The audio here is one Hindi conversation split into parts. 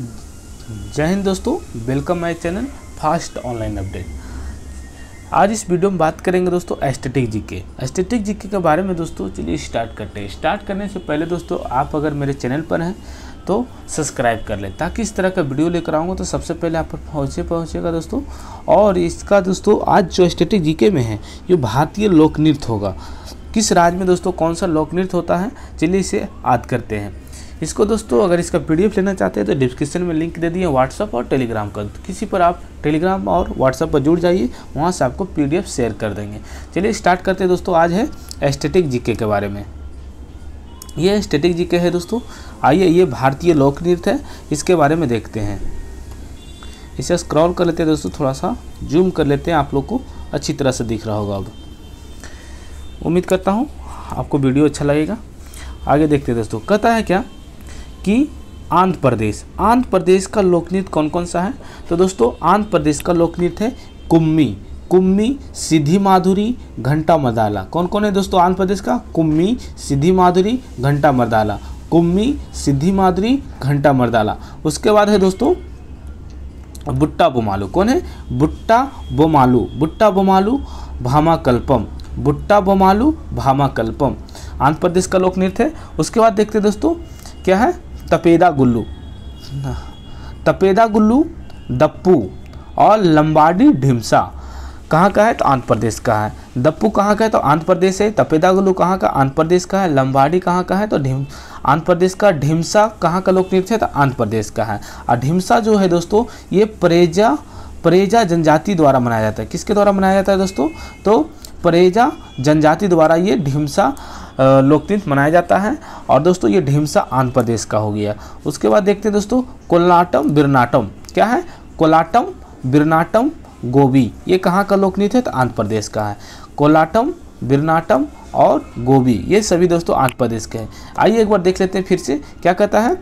जय हिंद दोस्तों welcome my channel fast online update आज इस वीडियो में बात करेंगे दोस्तों एस्थेटिक जीके एस्थेटिक जीके के बारे में दोस्तों चलिए स्टार्ट करते हैं स्टार्ट करने से पहले दोस्तों आप अगर मेरे चैनल पर हैं तो सब्सक्राइब कर लें ताकि इस तरह का वीडियो लेकर आऊँगा तो सबसे पहले आप पर पहुँचे पहुँचेगा दोस्तों और इसका दोस्तों आज जो एस्थेटिक जीके में है ये भारतीय लोक नृत्य होगा किस राज्य में दोस्तों कौन सा लोक नृत्य होता है चलिए इसे याद करते हैं इसको दोस्तों अगर इसका पी लेना चाहते हैं तो डिस्क्रिप्शन में लिंक दे दिए व्हाट्सअप और टेलीग्राम का किसी पर आप टेलीग्राम और व्हाट्सअप पर जुड़ जाइए वहाँ से आपको पी शेयर कर देंगे चलिए स्टार्ट करते हैं दोस्तों आज है एस्टेटिक जीके के बारे में ये स्टेटिक जीके है दोस्तों आइए ये भारतीय लोक नृत्य है इसके बारे में देखते हैं इसे स्क्रॉल कर लेते हैं दोस्तों थोड़ा सा जूम कर लेते हैं आप लोग को अच्छी तरह से दिख रहा होगा अब उम्मीद करता हूँ आपको वीडियो अच्छा लगेगा आगे देखते हैं दोस्तों कहता है क्या कि आंध्र प्रदेश आंध्र प्रदेश का लोकनृत्य कौन कौन सा है तो दोस्तों आंध्र प्रदेश का लोकनृत्य है कुम्मी कुम्मी सिद्धि माधुरी घंटा मदाला कौन कौन है दोस्तों आंध्र प्रदेश का कुम्मी सिद्धि माधुरी घंटा मदाला कुम्मी सिद्धि माधुरी घंटा मदाला उसके बाद है दोस्तों बुट्टा बोमालू कौन है बुट्टा बोमालू बुट्टा बोमालू भामा कल्पम बुट्टा बोमालू भामा कल्पम आंध्र प्रदेश का लोक नृत्य है उसके बाद देखते दोस्तों क्या है तपेदा गुल्लू तपेदा गुल्लू दप्पू और लंबाडी ढिमसा कहाँ का है तो आंध्र प्रदेश का है दप्पू कहाँ का है तो आंध्र प्रदेश है तपेदा गुल्लू कहाँ का आंध्र प्रदेश का है लंबाड़ी कहाँ का है तो ढिम आंध्र प्रदेश का ढिमसा कहाँ का लोक नृत्य है तो आंध्र प्रदेश का है और ढिमसा जो है दोस्तों ये परेजा परेजा जनजाति द्वारा मनाया जाता है किसके द्वारा मनाया जाता है दोस्तों तो परेजा जनजाति द्वारा ये ढिमसा लोकतंत्र मनाया जाता है और दोस्तों ये ढिमसा आंध्र प्रदेश का हो गया उसके बाद देखते हैं दोस्तों कोलाटम बिरनाटम क्या है कोलाटम बिरनाटम गोबी ये कहाँ का लोकनीत है तो आंध्र प्रदेश का है कोलाटम बिरनाटम और गोभी ये सभी दोस्तों आंध्र प्रदेश के हैं आइए एक बार देख लेते हैं फिर से क्या कहता है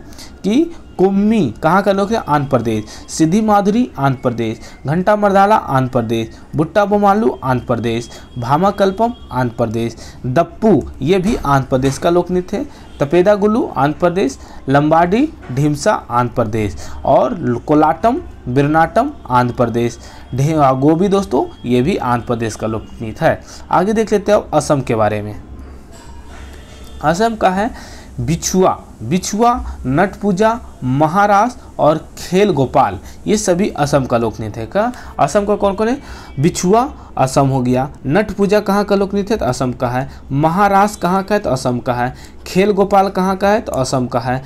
कि कुम्मी कहाँ का लोग है आंध्र प्रदेश सिद्धि माधुरी आंध्र प्रदेश घंटा मरदाला आंध्र प्रदेश भुट्टा बोमालू आंध्र प्रदेश भामाकल्पम आंध्र प्रदेश दप्पू ये भी आंध्र प्रदेश का नृत्य है तपेदा गुल्लू आंध्र प्रदेश लंबाडी ढिमसा आंध्र प्रदेश और कोलाटम बिरनाटम आंध्र प्रदेश गोभी दोस्तों ये भी आंध्र प्रदेश का नृत्य है आगे देख लेते हैं असम के बारे बारे में असम हाँ का है बिछुआ बिछुआ नट पूजा महाराष्ट्र और खेल गोपाल ये सभी असम का लोकनृत्य का असम का कौन कौन है बिछुआ असम हो गया नट पूजा कहाँ का लोकनृत्य है तो असम का है महाराष्ट्र कहाँ का है तो असम का है खेल गोपाल कहाँ का है तो असम का है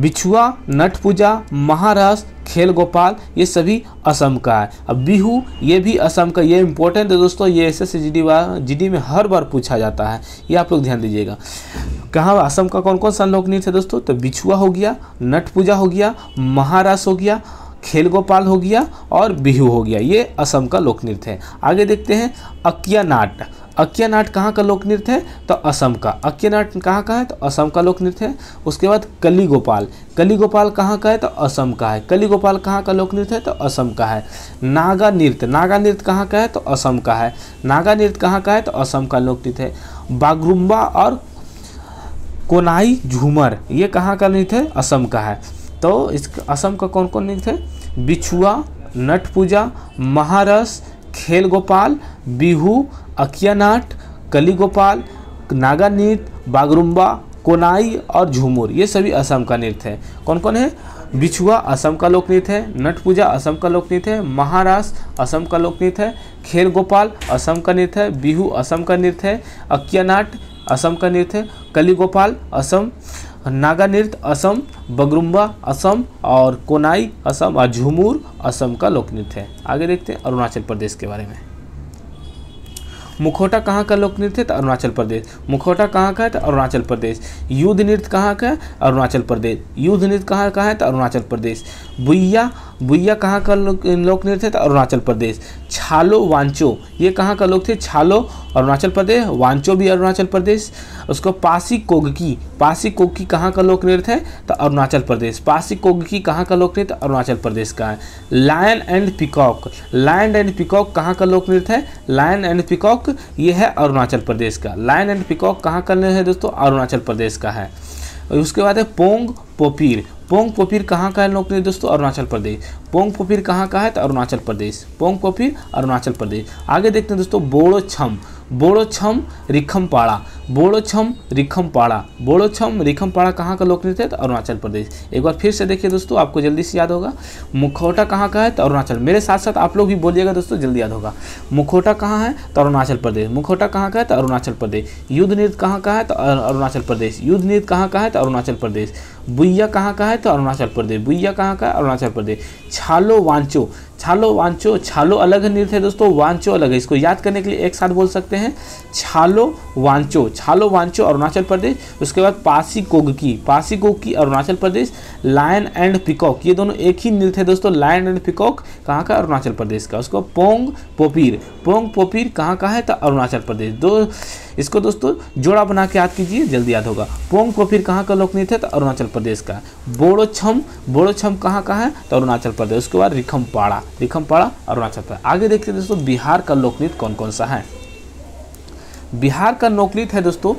बिछुआ नट पूजा महारास खेल गोपाल ये सभी असम का है अब बिहू ये भी असम का ये इम्पोर्टेंट है दोस्तों ये एस एस जी डी में हर बार पूछा जाता है ये आप लोग ध्यान दीजिएगा कहाँ असम का कौन कौन सा लोक नृत्य है दोस्तों तो बिछुआ हो गया नट पूजा हो गया महारास हो गया खेल गोपाल हो गया और बिहू हो गया ये असम का लोक नृत्य है आगे देखते हैं अकिया नाट अक्या नाट कहाँ का लोक नृत्य है तो असम का अक्या नाट कहाँ का है तो असम का लोक नृत्य है उसके बाद कली गोपाल कली गोपाल कहाँ का है तो असम का है कली गोपाल कहाँ का लोक नृत्य है तो असम का है नागा नृत्य नागा नृत्य कहाँ का है तो असम का है नागा नृत्य कहाँ का है तो असम का लोक नृत्य है बागरुम्बा और कोनाई झूमर ये कहाँ का नृत्य है असम का है तो इस असम का कौन कौन नृत्य है बिछुआ नट पूजा महारस खेल गोपाल बिहू अकियानाट कलीगोपाल नागा नृत्य बागरुम्बा कोनाई और झूमुर ये सभी असम का नृत्य है कौन कौन है बिछुआ असम का लोक नृत्य है नट पूजा असम का लोक नृत्य है महारास असम का लोक नृत्य है खेर गोपाल असम का नृत्य है बिहू असम का नृत्य है अकियानाट असम का नृत्य है कली गोपाल असम नागा नृत्य असम बगरुम्बा असम और कोनाई असम और झूमूर असम का लोक नृत्य है आगे देखते हैं अरुणाचल प्रदेश के बारे में मुखौटा कहाँ का लोक नृत्य है तो अरुणाचल प्रदेश मुखौटा कहाँ का है तो अरुणाचल प्रदेश युद्ध नृत्य कहाँ का है अरुणाचल प्रदेश युद्ध नृत्य कहाँ का है तो अरुणाचल प्रदेश बुइया बुइया कहाँ का लोक नृत्य था अरुणाचल प्रदेश छालो वांचो ये कहाँ का लोग थे छालो अरुणाचल प्रदेश वांचो भी अरुणाचल प्रदेश उसको पासी कोगकी पासी कोगकी कहाँ का लोक नृत्य है तो अरुणाचल प्रदेश पासी कोगकी कहाँ का लोक नृत्य तो अरुणाचल प्रदेश का है lion and peacock lion and peacock कहाँ का लोक नृत्य है लायन एंड पिकॉक ये है अरुणाचल प्रदेश का लायन एंड पिकॉक कहाँ का नृत्य है दोस्तों अरुणाचल प्रदेश का है उसके बाद है पोंग पोपीर पोंग पोफिर कहाँ का है लोक दोस्तों अरुणाचल प्रदेश पोंग पोफिर कहाँ का है तो अरुणाचल प्रदेश पोंग पोफिर अरुणाचल प्रदेश आगे देखते हैं दोस्तों बोड़ो छम बोड़ो छम रिखम पाड़ा बोड़ो छम रिखम पाड़ा बोड़ो छम पाड़ा कहाँ का लोक है तो अरुणाचल प्रदेश एक बार फिर से देखिए दोस्तों आपको जल्दी से याद होगा मुखौटा कहाँ का है तो अरुणाचल मेरे साथ साथ आप लोग भी बोलिएगा दोस्तों जल्दी याद होगा मुखौटा कहाँ है तो अरुणाचल प्रदेश मुखौटा कहाँ का है तो अरुणाचल प्रदेश युद्ध तो नृत्य कहाँ का है तो अरुणाचल प्रदेश युद्ध नृत्य कहाँ का है तो अरुणाचल प्रदेश बुइया कहाँ का है तो अरुणाचल प्रदेश बुइया कहाँ का है अरुणाचल प्रदेश छालो वांचो छालो वांचो छालो अलग नृत्य है दोस्तों वांचो अलग है इसको याद करने के लिए एक साथ बोल सकते हैं छालो वांचो छालो वांचो अरुणाचल प्रदेश उसके बाद पासी कोगकी पासी कोगकी अरुणाचल प्रदेश लायन एंड पिकॉक ये दोनों एक ही नृत्य है दोस्तों लायन एंड पिकॉक कहाँ का अरुणाचल प्रदेश का उसको पोंग पोपीर पोंग पोपीर कहाँ का है तो अरुणाचल प्रदेश दो इसको दोस्तों जोड़ा बना के याद कीजिए जल्दी याद होगा पोंग को फिर कहाँ का लोकनीत है तो अरुणाचल प्रदेश का बोड़ो छम बोड़ो छम कहाँ का है तो अरुणाचल प्रदेश उसके बाद रिखमपाड़ा रिखमपाड़ा अरुणाचल प्रदेश आगे देखते हैं दोस्तों बिहार का लोकनीत कौन कौन सा है बिहार का लोकनीत है दोस्तों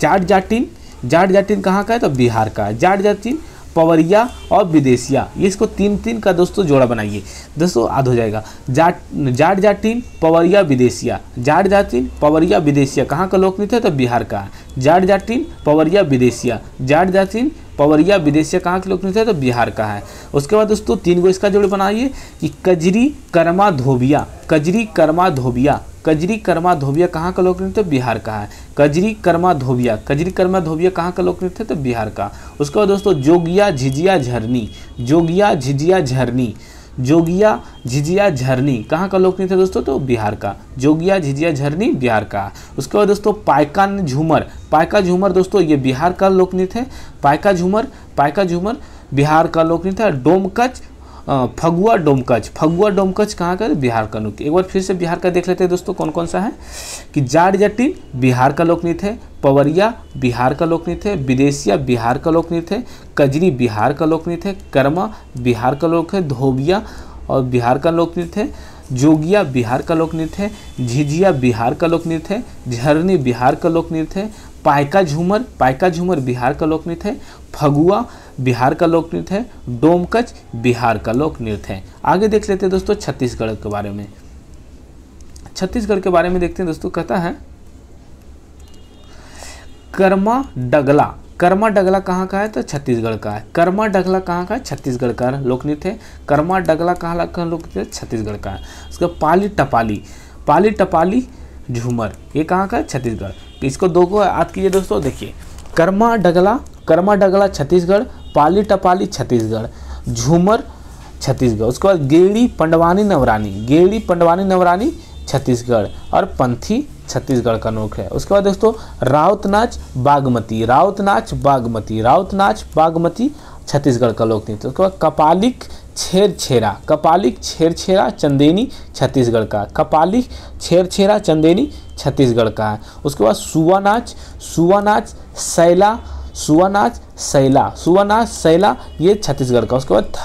जाट जाटिन जाट जाटिन कहाँ का है तो बिहार का है जाट जाटिन पवरिया और विदेशिया ये इसको तीन तीन का दोस्तों जोड़ा बनाइए दोस्तों आध हो जाएगा जाट जाट जाटिन पवरिया विदेशिया जाट जाटिन पवरिया विदेशिया कहाँ का लोकनृत्य है तो बिहार का जाट जाटिन पवरिया विदेशिया जाट जाटिन पवरिया विदेशिया कहाँ के नृत्य है तो बिहार का है उसके बाद दोस्तों तीन गो इसका जोड़ बनाइए कि कजरी कर्मा धोबिया कजरी कर्मा धोबिया कजरी कर्मा धोबिया कहाँ का लोक नृत्य बिहार का है कजरी कर्मा धोबिया कजरी कर्मा धोबिया कहाँ का लोक नृत्य तो बिहार का उसके बाद दोस्तों जोगिया झिझिया झरनी जोगिया झिझिया झरनी जोगिया झिझिया झरनी कहाँ का लोक नृत्य दोस्तों तो बिहार का जोगिया झिझिया झरनी बिहार का उसके बाद दोस्तों पायका झूमर पायका झूमर दोस्तों ये बिहार का लोक नृत्य है पायका झूमर पायका झूमर बिहार का लोक नृत्य है डोमकच फगुआ डोमकच फगुआ डोमकच कहाँ का बिहार का लोकनृत्य एक बार फिर से बिहार का देख लेते हैं दोस्तों कौन कौन सा है कि जाट जटिन बिहार का लोकनीत है पवरिया बिहार का लोकनीत है विदेशिया बिहार का लोकनृत्य है कजरी बिहार का लोकनीत है कर्मा बिहार का लोक है धोबिया और बिहार का लोकनृत्य है जोगिया बिहार का लोकनीत है झिझिया बिहार का लोकनीत है झरनी बिहार का लोकनृत्य है पायका झूमर पायका झूमर बिहार का लोक नृत्य है फगुआ बिहार का लोक नृत्य है डोमकच बिहार का लोक नृत्य है आगे देख लेते हैं दोस्तों छत्तीसगढ़ के बारे में छत्तीसगढ़ के बारे में देखते हैं दोस्तों कहता है कर्मा डगला कर्मा डगला कहाँ का है तो छत्तीसगढ़ का है कर्मा डगला कहाँ का है छत्तीसगढ़ का लोक नृत्य है कर्मा डगला कहाँ का लोक नृत्य है छत्तीसगढ़ का है उसका पाली टपाली पाली टपाली झूमर ये कहाँ का है छत्तीसगढ़ तो इसको दो को याद कीजिए दोस्तों देखिए कर्मा डगला कर्मा डगला छत्तीसगढ़ पाली टपाली छत्तीसगढ़ झूमर छत्तीसगढ़ उसके बाद गेड़ी पंडवानी नवरानी गेड़ी पंडवानी नवरानी छत्तीसगढ़ और पंथी छत्तीसगढ़ का नोक है उसके बाद दोस्तों राउत नाच बागमती राउत नाच बागमती राउत नाच बागमती छत्तीसगढ़ का लोक नृत्य तो उसके बाद कपालिक छेरछेरा कपालिक छेरछेरा चंदेनी छत्तीसगढ़ का कपालिक छेरछेरा चंदेनी छत्तीसगढ़ का है उसके बाद सुवा नाच सुवा नाच सैला सुवा नाच सैला सुवा नाच सैला ये छत्तीसगढ़ का उसके बाद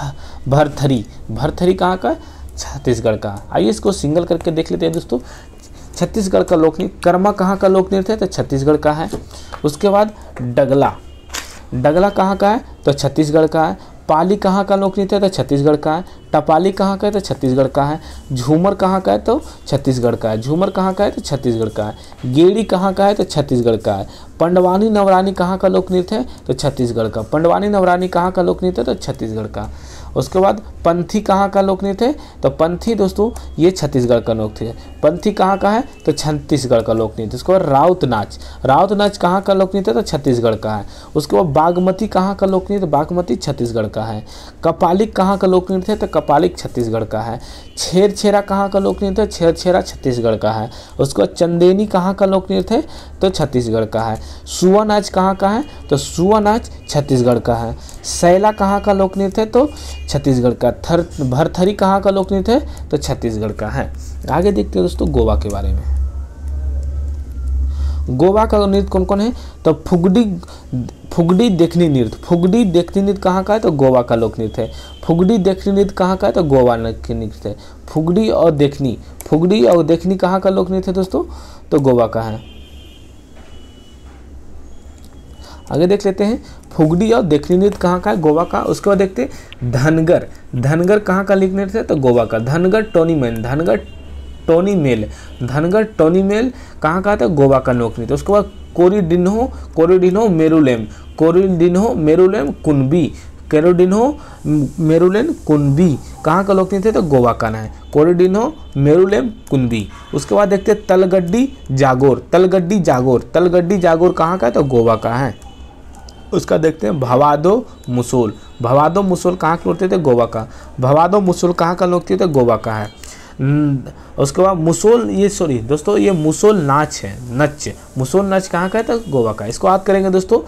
भरथरी भरथरी कहाँ का छत्तीसगढ़ का आइए इसको सिंगल करके देख लेते हैं दोस्तों छत्तीसगढ़ का लोक नृत्य कर्मा कहाँ का लोक नृत्य है तो छत्तीसगढ़ का है उसके बाद डगला डगला कहाँ का है तो छत्तीसगढ़ का है पाली कहाँ का लोक नृत्य है तो छत्तीसगढ़ का है टपाली कहाँ का है तो छत्तीसगढ़ का है झूमर कहाँ का है तो छत्तीसगढ़ का है झूमर कहाँ का है तो छत्तीसगढ़ का है गेड़ी कहाँ का है तो छत्तीसगढ़ का है पंडवानी नवरानी कहाँ का लोक नृत्य है तो छत्तीसगढ़ का पंडवानी नवरानी कहाँ का लोक नृत्य है तो छत्तीसगढ़ का उसके बाद पंथी कहाँ का लोकनृत्य है तो पंथी दोस्तों ये छत्तीसगढ़ का लोकनृत्य है पंथी कहाँ का है तो छत्तीसगढ़ का लोकनृत्य उसके बाद राउत नाच राउत नाच कहाँ का लोकनृत्य है तो छत्तीसगढ़ का है उसके बाद बागमती कहाँ का लोकनृत्य तो बागमती छत्तीसगढ़ का है कपालिक कहाँ का लोकनृत्य है तो कपालिक छत्तीसगढ़ का है छेरछेरा कहाँ का लोकनृत्य तो है छेरछेरा छत्तीसगढ़ का है उसके बाद चंदेनी कहाँ का लोकनृत्य है तो छत्तीसगढ़ का है सुआ नाच कहाँ का है तो सुआ नाच छत्तीसगढ़ का है सैला कहाँ का लोक नृत्य है तो छत्तीसगढ़ का थर भरथरी कहाँ का लोक नृत्य है तो छत्तीसगढ़ का है आगे देखते हैं दोस्तों गोवा के बारे में गोवा का नृत्य कौन कौन है तो फुगडी फुगडी देखनी नृत्य फुगडी देखनी नृत्य कहाँ का है तो गोवा का लोक नृत्य है फुगडी देखनी नृत्य कहाँ का है तो गोवा के नृत्य है फुगडी और देखनी फुगडी और देखनी कहाँ का लोक नृत्य है दोस्तों तो गोवा का है आगे देख लेते हैं फुगड़ी और देखनी नृत्य कहाँ का है गोवा का उसके बाद देखते धनगर धनगर कहाँ का लिख नृत्य है तो गोवा का धनगर टोनी मैन धनगर टोनी मेल धनगर टोनी मेल कहाँ का था गोवा का लोक नृत्य उसके बाद कोरिडिन्हो कोरिडिन्हो मेरुलेम कोरिडिन्हो मेरुलेम कुनबी केरोडिनो मेरुलेन कुनबी कहाँ का लोक नृत्य है तो गोवा का ना है कोरिडिनो मेरुलेम कुनबी उसके बाद देखते हैं तलगड्डी जागोर तलगड्डी जागोर तलगड्डी जागोर कहाँ का है तो गोवा का है उसका देखते हैं भवादो मुसूल भवादो मुसूल कहाँ के लौटते थे गोवा का भवादो मुसूल कहाँ का लौटते थे गोवा का है उसके बाद मुसोल ये सॉरी दोस्तों ये मुसोल नाच है नच मुसोल नाच कहाँ का है तो गोवा का इसको याद करेंगे दोस्तों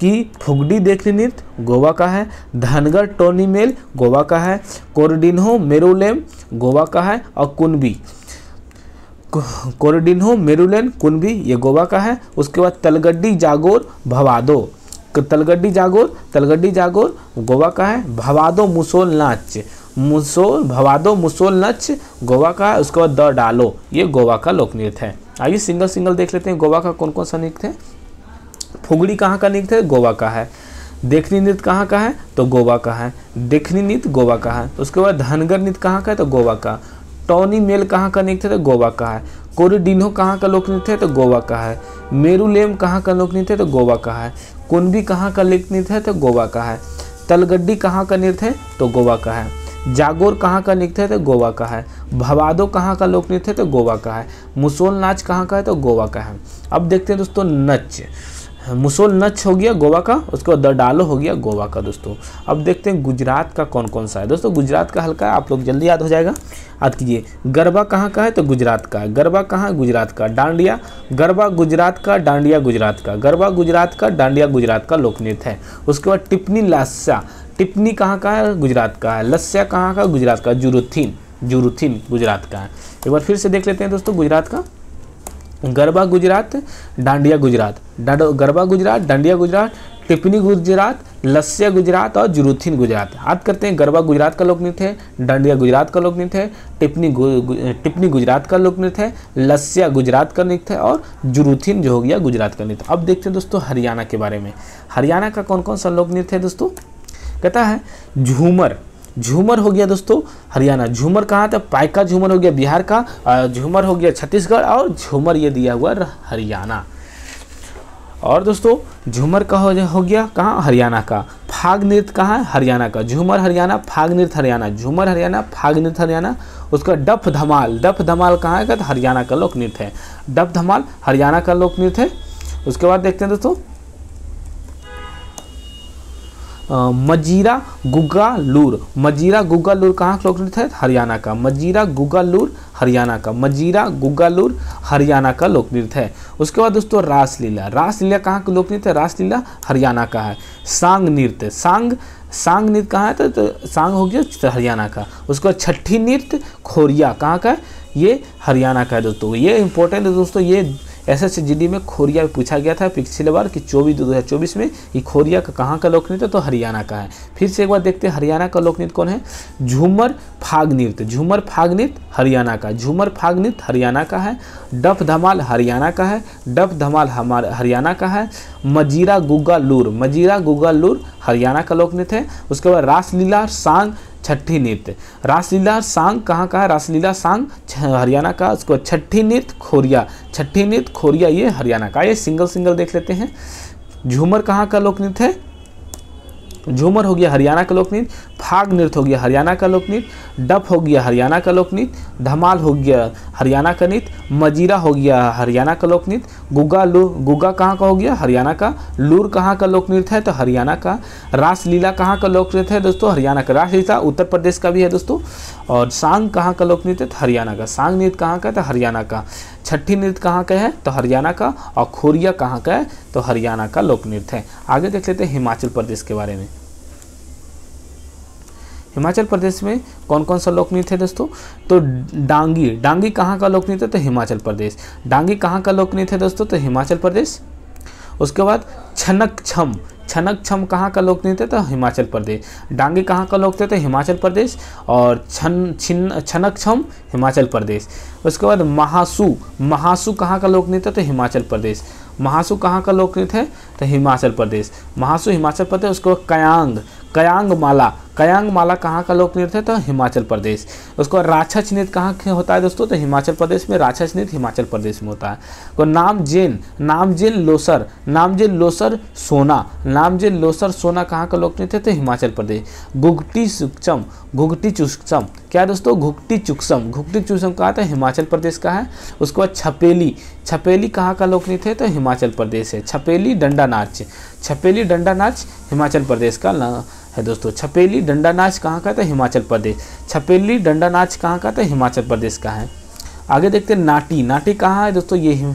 कि फुगडी देखनी नृत्य गोवा का है धनगर टोनी मेल गोवा का है कोरडिनो मेरुलेम गोवा का है और कुनबी कोरडिनो मेरुलेन कुनबी ये गोवा का है उसके बाद तलगड्डी जागोर भवादो तलगड्डी जागोर तलगड्डी जागोर गोवा का है भवादो मुसोल नाच मुसोल भवादो मुसोल नच गोवा का है उसके बाद द डालो ये गोवा का लोक नृत्य है आइए सिंगल सिंगल देख लेते हैं गोवा का कौन कौन सा नृत्य है फुगड़ी कहाँ का नृत्य है गोवा का है देखनी नृत्य कहाँ का है तो गोवा का है देखनी नृत्य गोवा का है उसके बाद धनगर नृत्य कहाँ का है तो गोवा का टॉनी मेल कहाँ का नृत्य है तो गोवा का है कोरिडिनो कहाँ का लोक नृत्य है तो गोवा का है मेरुलेम कहाँ का लोक नृत्य है तो गोवा का है कुनबी कहाँ का लिखित नृत्य है तो गोवा का है तलगड्डी कहाँ का नृत्य है तो गोवा का है जागोर कहाँ का नृत्य है तो गोवा का है भवादो कहाँ का लोक नृत्य है तो गोवा का है मुसोल नाच कहाँ का है तो गोवा का है अब देखते हैं दोस्तों नच मुसोल नच हो गया गोवा का उसके बाद द डालो हो गया गोवा का दोस्तों अब देखते हैं गुजरात का कौन कौन सा है दोस्तों गुजरात का हल्का आप लोग जल्दी याद हो जाएगा याद कीजिए गरबा कहाँ का है तो गुजरात का है गरबा कहाँ गुजरात का डांडिया गरबा गुजरात का डांडिया गुजरात का गरबा गुजरात का डांडिया गुजरात का लोक नृत्य है उसके बाद टिप्पणी लास्या टिप्पणी कहाँ का है गुजरात का है लस्या कहाँ का गुजरात का जुरुथीन जुरुथीन गुजरात का है एक बार फिर से देख लेते हैं दोस्तों गुजरात का गरबा गुजरात डांडिया गुजरात गरबा गुजरात डांडिया गुजरात टिप्पणी गुजरात लस्या गुजरात और जुरूथिन गुजरात याद करते हैं गरबा गुजरात का लोक नृत्य है डांडिया गुजरात का लोक नृत्य है टिप्पणी टिप्पणी गुजरात का लोक नृत्य है लस्या गुजरात का नृत्य है और जुरूथिन जो हो गया गुजरात का नृत्य अब देखते हैं दोस्तों हरियाणा के बारे में हरियाणा का कौन कौन सा लोक नृत्य है दोस्तों कहता है झूमर झूमर हो गया दोस्तों हरियाणा झूमर कहाँ था पाइका झूमर हो गया बिहार का झूमर हो गया छत्तीसगढ़ और झूमर ये दिया हुआ हरियाणा और दोस्तों झूमर का हो, गया कहाँ हरियाणा का फाग नृत्य कहाँ है हरियाणा का झूमर हरियाणा फाग नृत्य हरियाणा झूमर हरियाणा फाग नृत्य हरियाणा उसका डफ धमाल डफ धमाल कहाँ है कहते हरियाणा का लोक नृत्य है डफ धमाल हरियाणा का लोक नृत्य है उसके बाद देखते हैं दोस्तों मजीरा गुगालूर मजीरा गुगालूर कहाँ का लोकनृत्य है हरियाणा का मजीरा गुगालूर हरियाणा का मजीरा गुगालूर हरियाणा का लोकनृत्य है उसके बाद दोस्तों रासलीला रासलीला कहाँ का लोकनृत्य है रासलीला हरियाणा का है सांग नृत्य सांग सांग नृत्य कहाँ है तो, तो सांग हो गया तो हरियाणा का उसके बाद छठी नृत्य खोरिया कहाँ का है ये हरियाणा का है दोस्तों ये इंपॉर्टेंट है दोस्तों ये एस एस में खोरिया में पूछा गया था पिछले बार कि चौबीस दो हज़ार में ये खोरिया का कहाँ का लोकनृत्य है तो हरियाणा का है फिर से एक बार देखते हैं हरियाणा का लोकनृत्य कौन है झूमर फाग नृत्य झूमर फाग नृत्य हरियाणा का झूमर फाग नृत्य हरियाणा का है डफ धमाल हरियाणा का है डफ धमाल हरियाणा का है मजीरा गुग्गा लूर मजीरा गुग्गा लूर हरियाणा का लोक नृत्य है उसके बाद रासलीला सांग छठी नृत्य रासलीला सांग कहाँ का है रासलीला सांग हरियाणा का उसको छठी नृत्य खोरिया छठी नृत्य खोरिया ये हरियाणा का ये सिंगल सिंगल देख लेते हैं झूमर कहाँ का लोक नृत्य है झूमर हो गया हरियाणा का लोकनृत्य फाग नृत्य हो गया हरियाणा का लोकनृत्य डप हो गया हरियाणा का लोकनृत्य धमाल हो गया हरियाणा का नृत्य मजीरा हो गया हरियाणा का लोकनृत्य गुग्गा लू गुग्गा कहाँ का हो गया हरियाणा का लूर कहाँ का लोकनृत्य है तो हरियाणा का रासलीला कहाँ का लोकनृत्य है दोस्तों हरियाणा का रासलीला उत्तर प्रदेश का भी है दोस्तों और सांग कहाँ का लोकनृत्य है तो हरियाणा का सांग नृत्य कहाँ का तो हरियाणा का छठी नृत्य कहाँ का है तो हरियाणा का और खोरिया कहाँ का है तो हरियाणा का लोक नृत्य है आगे देख लेते हैं हिमाचल प्रदेश के बारे में हिमाचल प्रदेश में कौन कौन सा लोक नृत्य है दोस्तों तो डांगी डांगी कहाँ का लोक नृत्य है तो हिमाचल प्रदेश डांगी कहाँ का लोक नृत्य है दोस्तों तो हिमाचल प्रदेश उसके बाद छनक छम छनक छम कहाँ का नृत्य था तो हिमाचल प्रदेश डांगी कहाँ का नृत्य तो हिमाचल प्रदेश और छन छिन छनक छम हिमाचल प्रदेश उसके बाद महासु महासु कहाँ का नृत्य था हिमाचल प्रदेश महासु कहाँ का लोकनृत्य है तो हिमाचल प्रदेश महासु तो हिमाचल प्रदेश उसके बाद कयांग कयांग माला कयांग माला कहाँ का लोक नृत्य है तो हिमाचल प्रदेश उसको राक्षस नृत्य कहाँ होता है दोस्तों तो हिमाचल प्रदेश में राक्षस नृत्य हिमाचल प्रदेश में होता है को नाम जेन नाम जेन लोसर नाम जेन लोसर सोना नाम जेन लोसर सोना कहाँ का लोक नृत्य है तो हिमाचल प्रदेश घुगटी सुक्षम घुगटी चुक्सम क्या दोस्तों घुगटी चुक्सम घुगटी चुक्सम कहाँ था तो हिमाचल प्रदेश का है उसके बाद छपेली छपेली कहाँ का लोक नृत्य है तो हिमाचल प्रदेश है छपेली डंडा नाच छपेली डंडा नाच हिमाचल प्रदेश का है दोस्तों छपेली डंडा नाच कहाँ का था तो हिमाचल प्रदेश छपेली डंडा नाच कहाँ का था तो हिमाचल प्रदेश का है आगे देखते हैं नाटी नाटी कहाँ है दोस्तों ये हिम,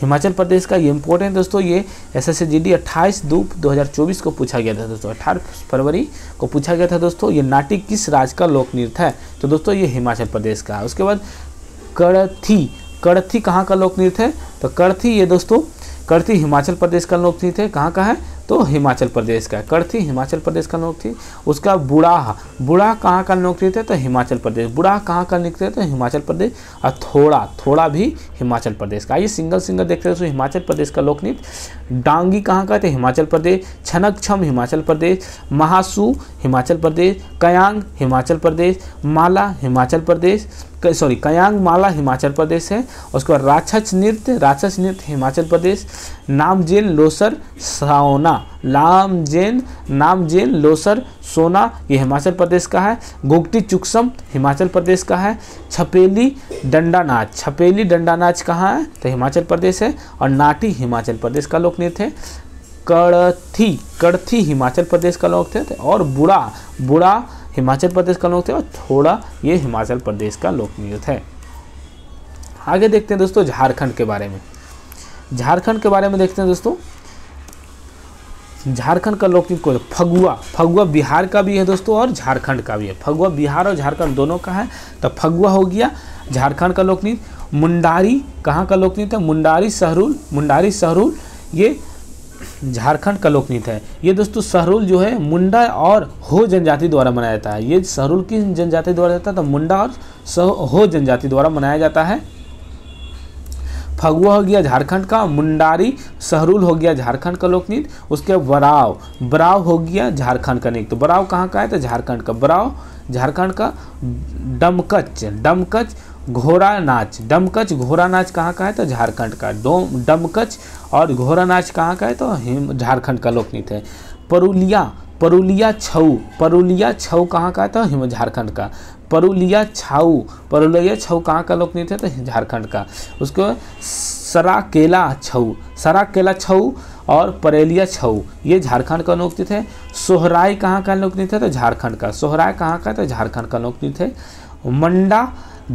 हिमाचल प्रदेश का ये इम्पोर्टेंट दोस्तों ये S S S G D अट्ठाईस दो हज़ार चौबीस को पूछा गया था दोस्तों अठारह फरवरी को पूछा गया था दोस्तों ये नाटी किस राज्य का लोक नृत्य है तो दोस्तों ये हिमाचल प्रदेश का है उसके बाद कड़थी कड़थी कहाँ का लोक नृत्य है तो कड़थी ये दोस्तों कड़थी हिमाचल प्रदेश का लोक नृत्य है कहाँ का है तो हिमाचल प्रदेश का कड़ थी हिमाचल प्रदेश का लोग थी उसका बुढ़ा बुढ़ा कहाँ का लोग थे तो, तो हिमाचल प्रदेश बुढ़ा कहाँ का लोग थे तो हिमाचल प्रदेश और थोड़ा थोड़ा भी हिमाचल प्रदेश का आइए सिंगल सिंगल देखते हैं तो हिमाचल प्रदेश का लोकनृत्य डांगी कहाँ का थे हिमाचल प्रदेश छनक छम हिमाचल प्रदेश महासु हिमाचल प्रदेश कयांग हिमाचल प्रदेश माला हिमाचल प्रदेश सॉरी कयांग माला हिमाचल प्रदेश है उसके बाद राक्षस नृत्य राक्षस नृत्य हिमाचल प्रदेश नामजेल लोसर सावना लाम जैन नाम जैन लोसर सोना ये हिमाचल प्रदेश का है गोगटी चुकसम हिमाचल प्रदेश का है छपेली डंडा नाच छपेली डंडा नाच कहाँ है तो हिमाचल प्रदेश है और नाटी हिमाचल प्रदेश का लोक नृत्य है कड़थी कड़थी हिमाचल प्रदेश का लोक थे और बुरा बुरा हिमाचल प्रदेश का लोक थे और थोड़ा ये हिमाचल प्रदेश का लोक नृत्य है आगे देखते हैं दोस्तों झारखंड के बारे में झारखंड के बारे में देखते हैं दोस्तों झारखंड का लौकिक कोयल फगुआ फगुआ बिहार का भी है दोस्तों और झारखंड का भी है फगुआ बिहार और झारखंड दोनों का है तो फगुआ हो गया झारखंड का लोकनृत्य मुंडारी कहाँ का लोकनृत्य है मुंडारी सहरुल मुंडारी सहरुल ये झारखंड का लोकनृत्य है ये दोस्तों सहरुल जो है मुंडा और हो जनजाति द्वारा मनाया जाता है ये सहरुल किस जनजाति द्वारा जाता है तो मुंडा और हो जनजाति द्वारा मनाया जाता है फगुआ हो गया झारखंड का मुंडारी सहरुल हो गया झारखंड का लोकनीत उसके बराव बराव हो गया झारखंड का नृत्य तो बराव कहाँ का है तो झारखंड का बराव झारखंड का डमकच डमकच घोड़ा नाच डमकच घोरा नाच कहाँ का है तो झारखंड का डोम डमकच और घोड़ा नाच कहाँ का है तो हिम झारखंड का लोकनीत है परुलिया परुलिया छऊ परुलिया छऊ कहाँ का है तो हिम झारखंड का परुलिया छाऊ परुलिया छऊ कहाँ का लोक नृत्य है तो झारखंड का उसको सराकेला छऊ सराकेला छऊ और परेलिया छऊ ये झारखंड का लोक नृत्य है सोहराय कहाँ का लोक नृत्य है तो झारखंड का सोहराय कहाँ का तो झारखंड का लोक नृत्य है मंडा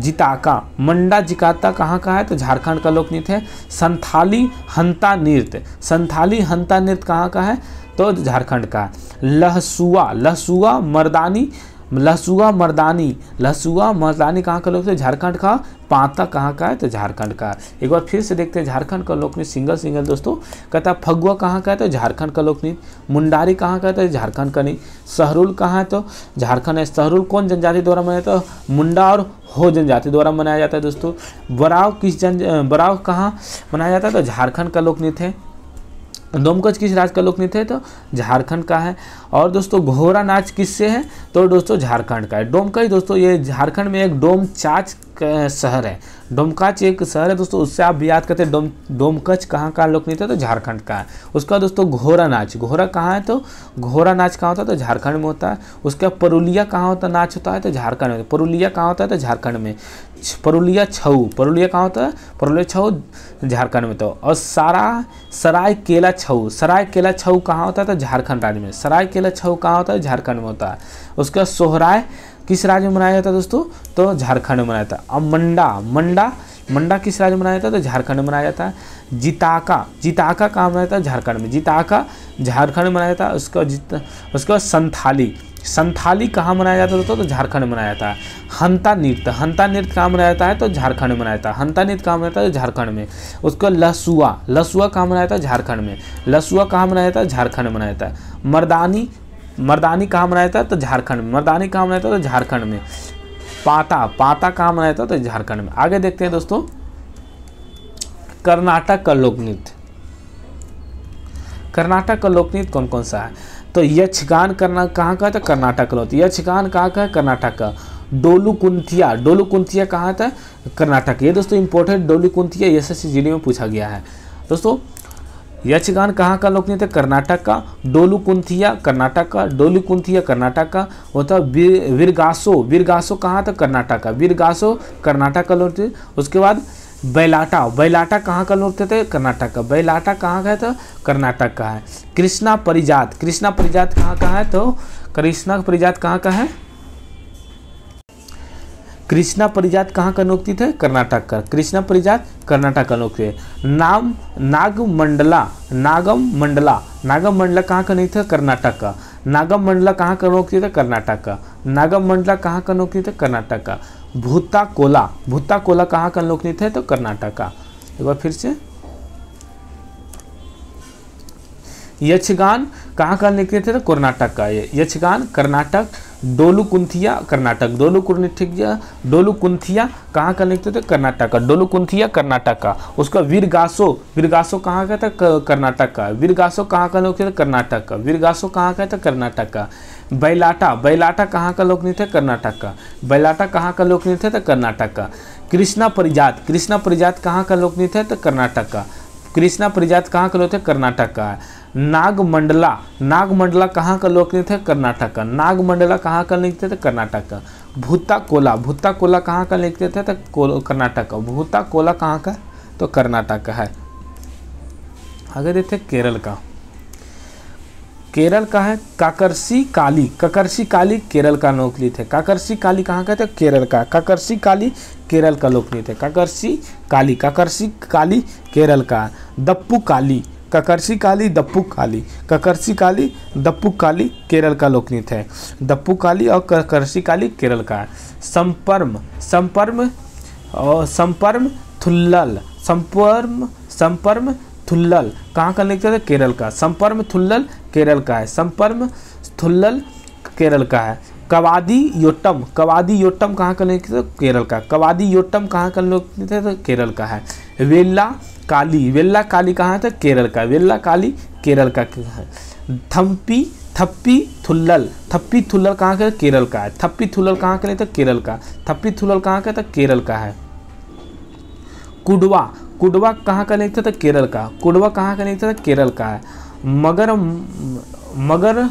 जिताका मंडा जिकाता कहाँ का है तो झारखंड का लोक नृत्य है संथाली हंता नृत्य संथाली हंता नृत्य कहाँ का है तो झारखंड का लहसुआ लहसुआ मर्दानी लहसुआ मर्दानी लहसुआ मर्दानी कहाँ का लोग थे झारखंड का पाता कहाँ का है तो झारखंड का एक बार फिर से देखते हैं झारखंड का लोकनीत सिंगल सिंगल दोस्तों कहता है फगुआ कहाँ का है तो झारखंड का लोकनीत मुंडारी कहाँ का है तो झारखंड का नहीं सहरुल कहाँ है तो झारखंड है सहरुल कौन जनजाति द्वारा मनाया जाता है तो मुंडा और हो जनजाति द्वारा मनाया जाता है दोस्तों बराव किस जन बराव कहाँ मनाया जाता है तो झारखंड का लोकनीत है डोमकच किस राज्य का लोकनृत्य है तो झारखंड का है और दोस्तों घोरा नाच किससे है तो दोस्तों झारखंड का है डोमकच दोस्तों ये झारखंड में एक डोमचाच शहर है डोमकच एक शहर है दोस्तों उससे आप भी याद करते हैं डोम डोमकच कहाँ का लोक नृत्य तो झारखंड का है उसका दोस्तों घोरा नाच घोरा कहाँ है तो घोरा नाच कहाँ होता है तो झारखंड में होता है उसका परुलिया कहाँ होता है नाच होता है तो झारखंड में परुलिया कहाँ होता है तो झारखंड में परुलिया छऊ परुलिया कहाँ होता है परुलिया छऊ झारखंड में तो और सारा सराय केला छऊ सराय केला छऊ कहाँ होता है तो झारखंड राज्य में सराय केला छऊ कहाँ होता है झारखंड में होता है उसका सोहराय किस राज्य में मनाया जाता है दोस्तों तो झारखंड में मनाया जाता है अब मंडा मंडा मंडा किस राज्य में मनाया जाता है तो झारखंड में मनाया जाता है जिताका जिताका कहाँ मनाया जाता है झारखंड में जिताका झारखंड में मनाया जाता है उसका जित उसका संथाली संथाली कहाँ मनाया जाता है दोस्तों तो झारखंड में मनाया जाता है हंता नृत्य हंता नृत्य कहाँ मनाया जाता है तो झारखंड में मनाया जाता है हंता नृत्य कहाँ मनाया जाता है झारखंड में उसको लसुआ लसुआ कहाँ मनाया जाता है झारखंड में लसुआ कहाँ मनाया जाता है झारखंड में मनाया जाता है मर्दानी मर्दानी कहाँ मनाया जाता है तो झारखंड में मर्दानी कहाँ मनाया जाता है तो झारखंड में पाता पाता कहाँ मनाया जाता है तो झारखंड में आगे देखते हैं दोस्तों कर्नाटक का नृत्य कर्नाटक का लोक नृत्य कौन कौन सा है तो यक्षगान करना कहाँ का है तो कर्नाटक का लोकनृत्य यक्षगान कहाँ का है कर्नाटक का डोलू कुंथिया डोलू कुंथिया कहाँ था तो कर्नाटक ये दोस्तों important Dollu Kunitha S S में पूछा गया है दोस्तों यक्षगान कहाँ का लोकनृत्य है कर्नाटक का डोलुकुंथिया कर्नाटक का डोलुकुंथिया कर्नाटक का होता है वीरगासो वीरगासो कहाँ था कर्नाटक का वीरगासो कर्नाटक का लोकनृत्य उसके बाद बैलाटा बैलाटा कहाँ का लोकनृत्य थे कर्नाटक का बैलाटा कहाँ का है तो कर्नाटक का है कृष्णा परिजात कृष्णा परिजात कहाँ का है तो कृष्णा परिजात कहाँ का है कृष्णा परिजात कहाँ का नौकती थे कर्नाटक का कृष्णा परिजात कर्नाटक का नौकती है नाम नागमंडला नागम मंडला नागम मंडला कहाँ का नहीं था कर्नाटक का नागम मंडला कहाँ का नौकरी था कर्नाटक का नागम मंडला कहाँ का नौकरी था कर्नाटक का भूता कोला भूता कोला कहाँ का नौकरी थे तो कर्नाटक का एक बार फिर से यक्षगान कहाँ का निकले थे तो कर्नाटक का ये यक्षगान कर्नाटक डोलुकुंथिया कर्नाटक डोलुकुंथिया डोलुकुंथिया कहाँ का लिखते थे कर्नाटक का डोलुकुंथिया कर्नाटक का उसका वीरगासो वीरगासो कहाँ का था कर्नाटक का वीरगासो कहाँ का लोग थे कर्नाटक का वीरगासो कहाँ का था कर्नाटक का बैलाटा बैलाटा कहाँ का नहीं थे कर्नाटक का बैलाटा कहाँ का नहीं थे तो कर्नाटक का कृष्णा परिजात कृष्णा परिजात कहाँ का नहीं थे तो कर्नाटक का कृष्णा परिजात कहाँ का लोग थे कर्नाटक का नागमंडला नागमंडला कहाँ का लोकनृत्य है कर्नाटक का नागमंडला कहाँ का लिखते थे कर्नाटक का भूता कोला भूता कोला कहाँ का लिखते थे तो कर्नाटक का भूता कोला कहाँ का तो कर्नाटक का है आगे देखते केरल का केरल का है काकरसी काली काकरसी काली केरल का लोकनृत्य है काकरसी काली कहाँ का थे तो केरल का काकरसी काली केरल का लोकनृत्य है काकरसी काली काकरसी काली केरल का दप्पू काली ककरसी काली दप्पू काली ककरसी काली दप्पू काली केरल का लोकनीत है दप्पू काली और ककरसी काली केरल का है संपर्म संपर्म और संपर्म थुल्लल संपर्म संपर्म थुल्लल कहाँ का लिखते थे केरल का संपर्म थुल्लल केरल का है संपर्म थुल्लल केरल का है कवादी योटम कवादी योटम कहाँ का लिखते थे केरल का कवादी योटम कहाँ का लिखते थे केरल का है वेला काली वेल्ला काली कहाँ था केरल का वेल्ला काली केरल का है थम्पी थप्पी थुल्लल थप्पी थुल्लल कहाँ का केरल का है थप्पी थुल्लल कहाँ का लिए था केरल का थप्पी थुल्लल कहाँ का था केरल का है कुडवा कुडवा कहाँ का नहीं था केरल का कुडवा कहाँ का नहीं था केरल का है मगर मगर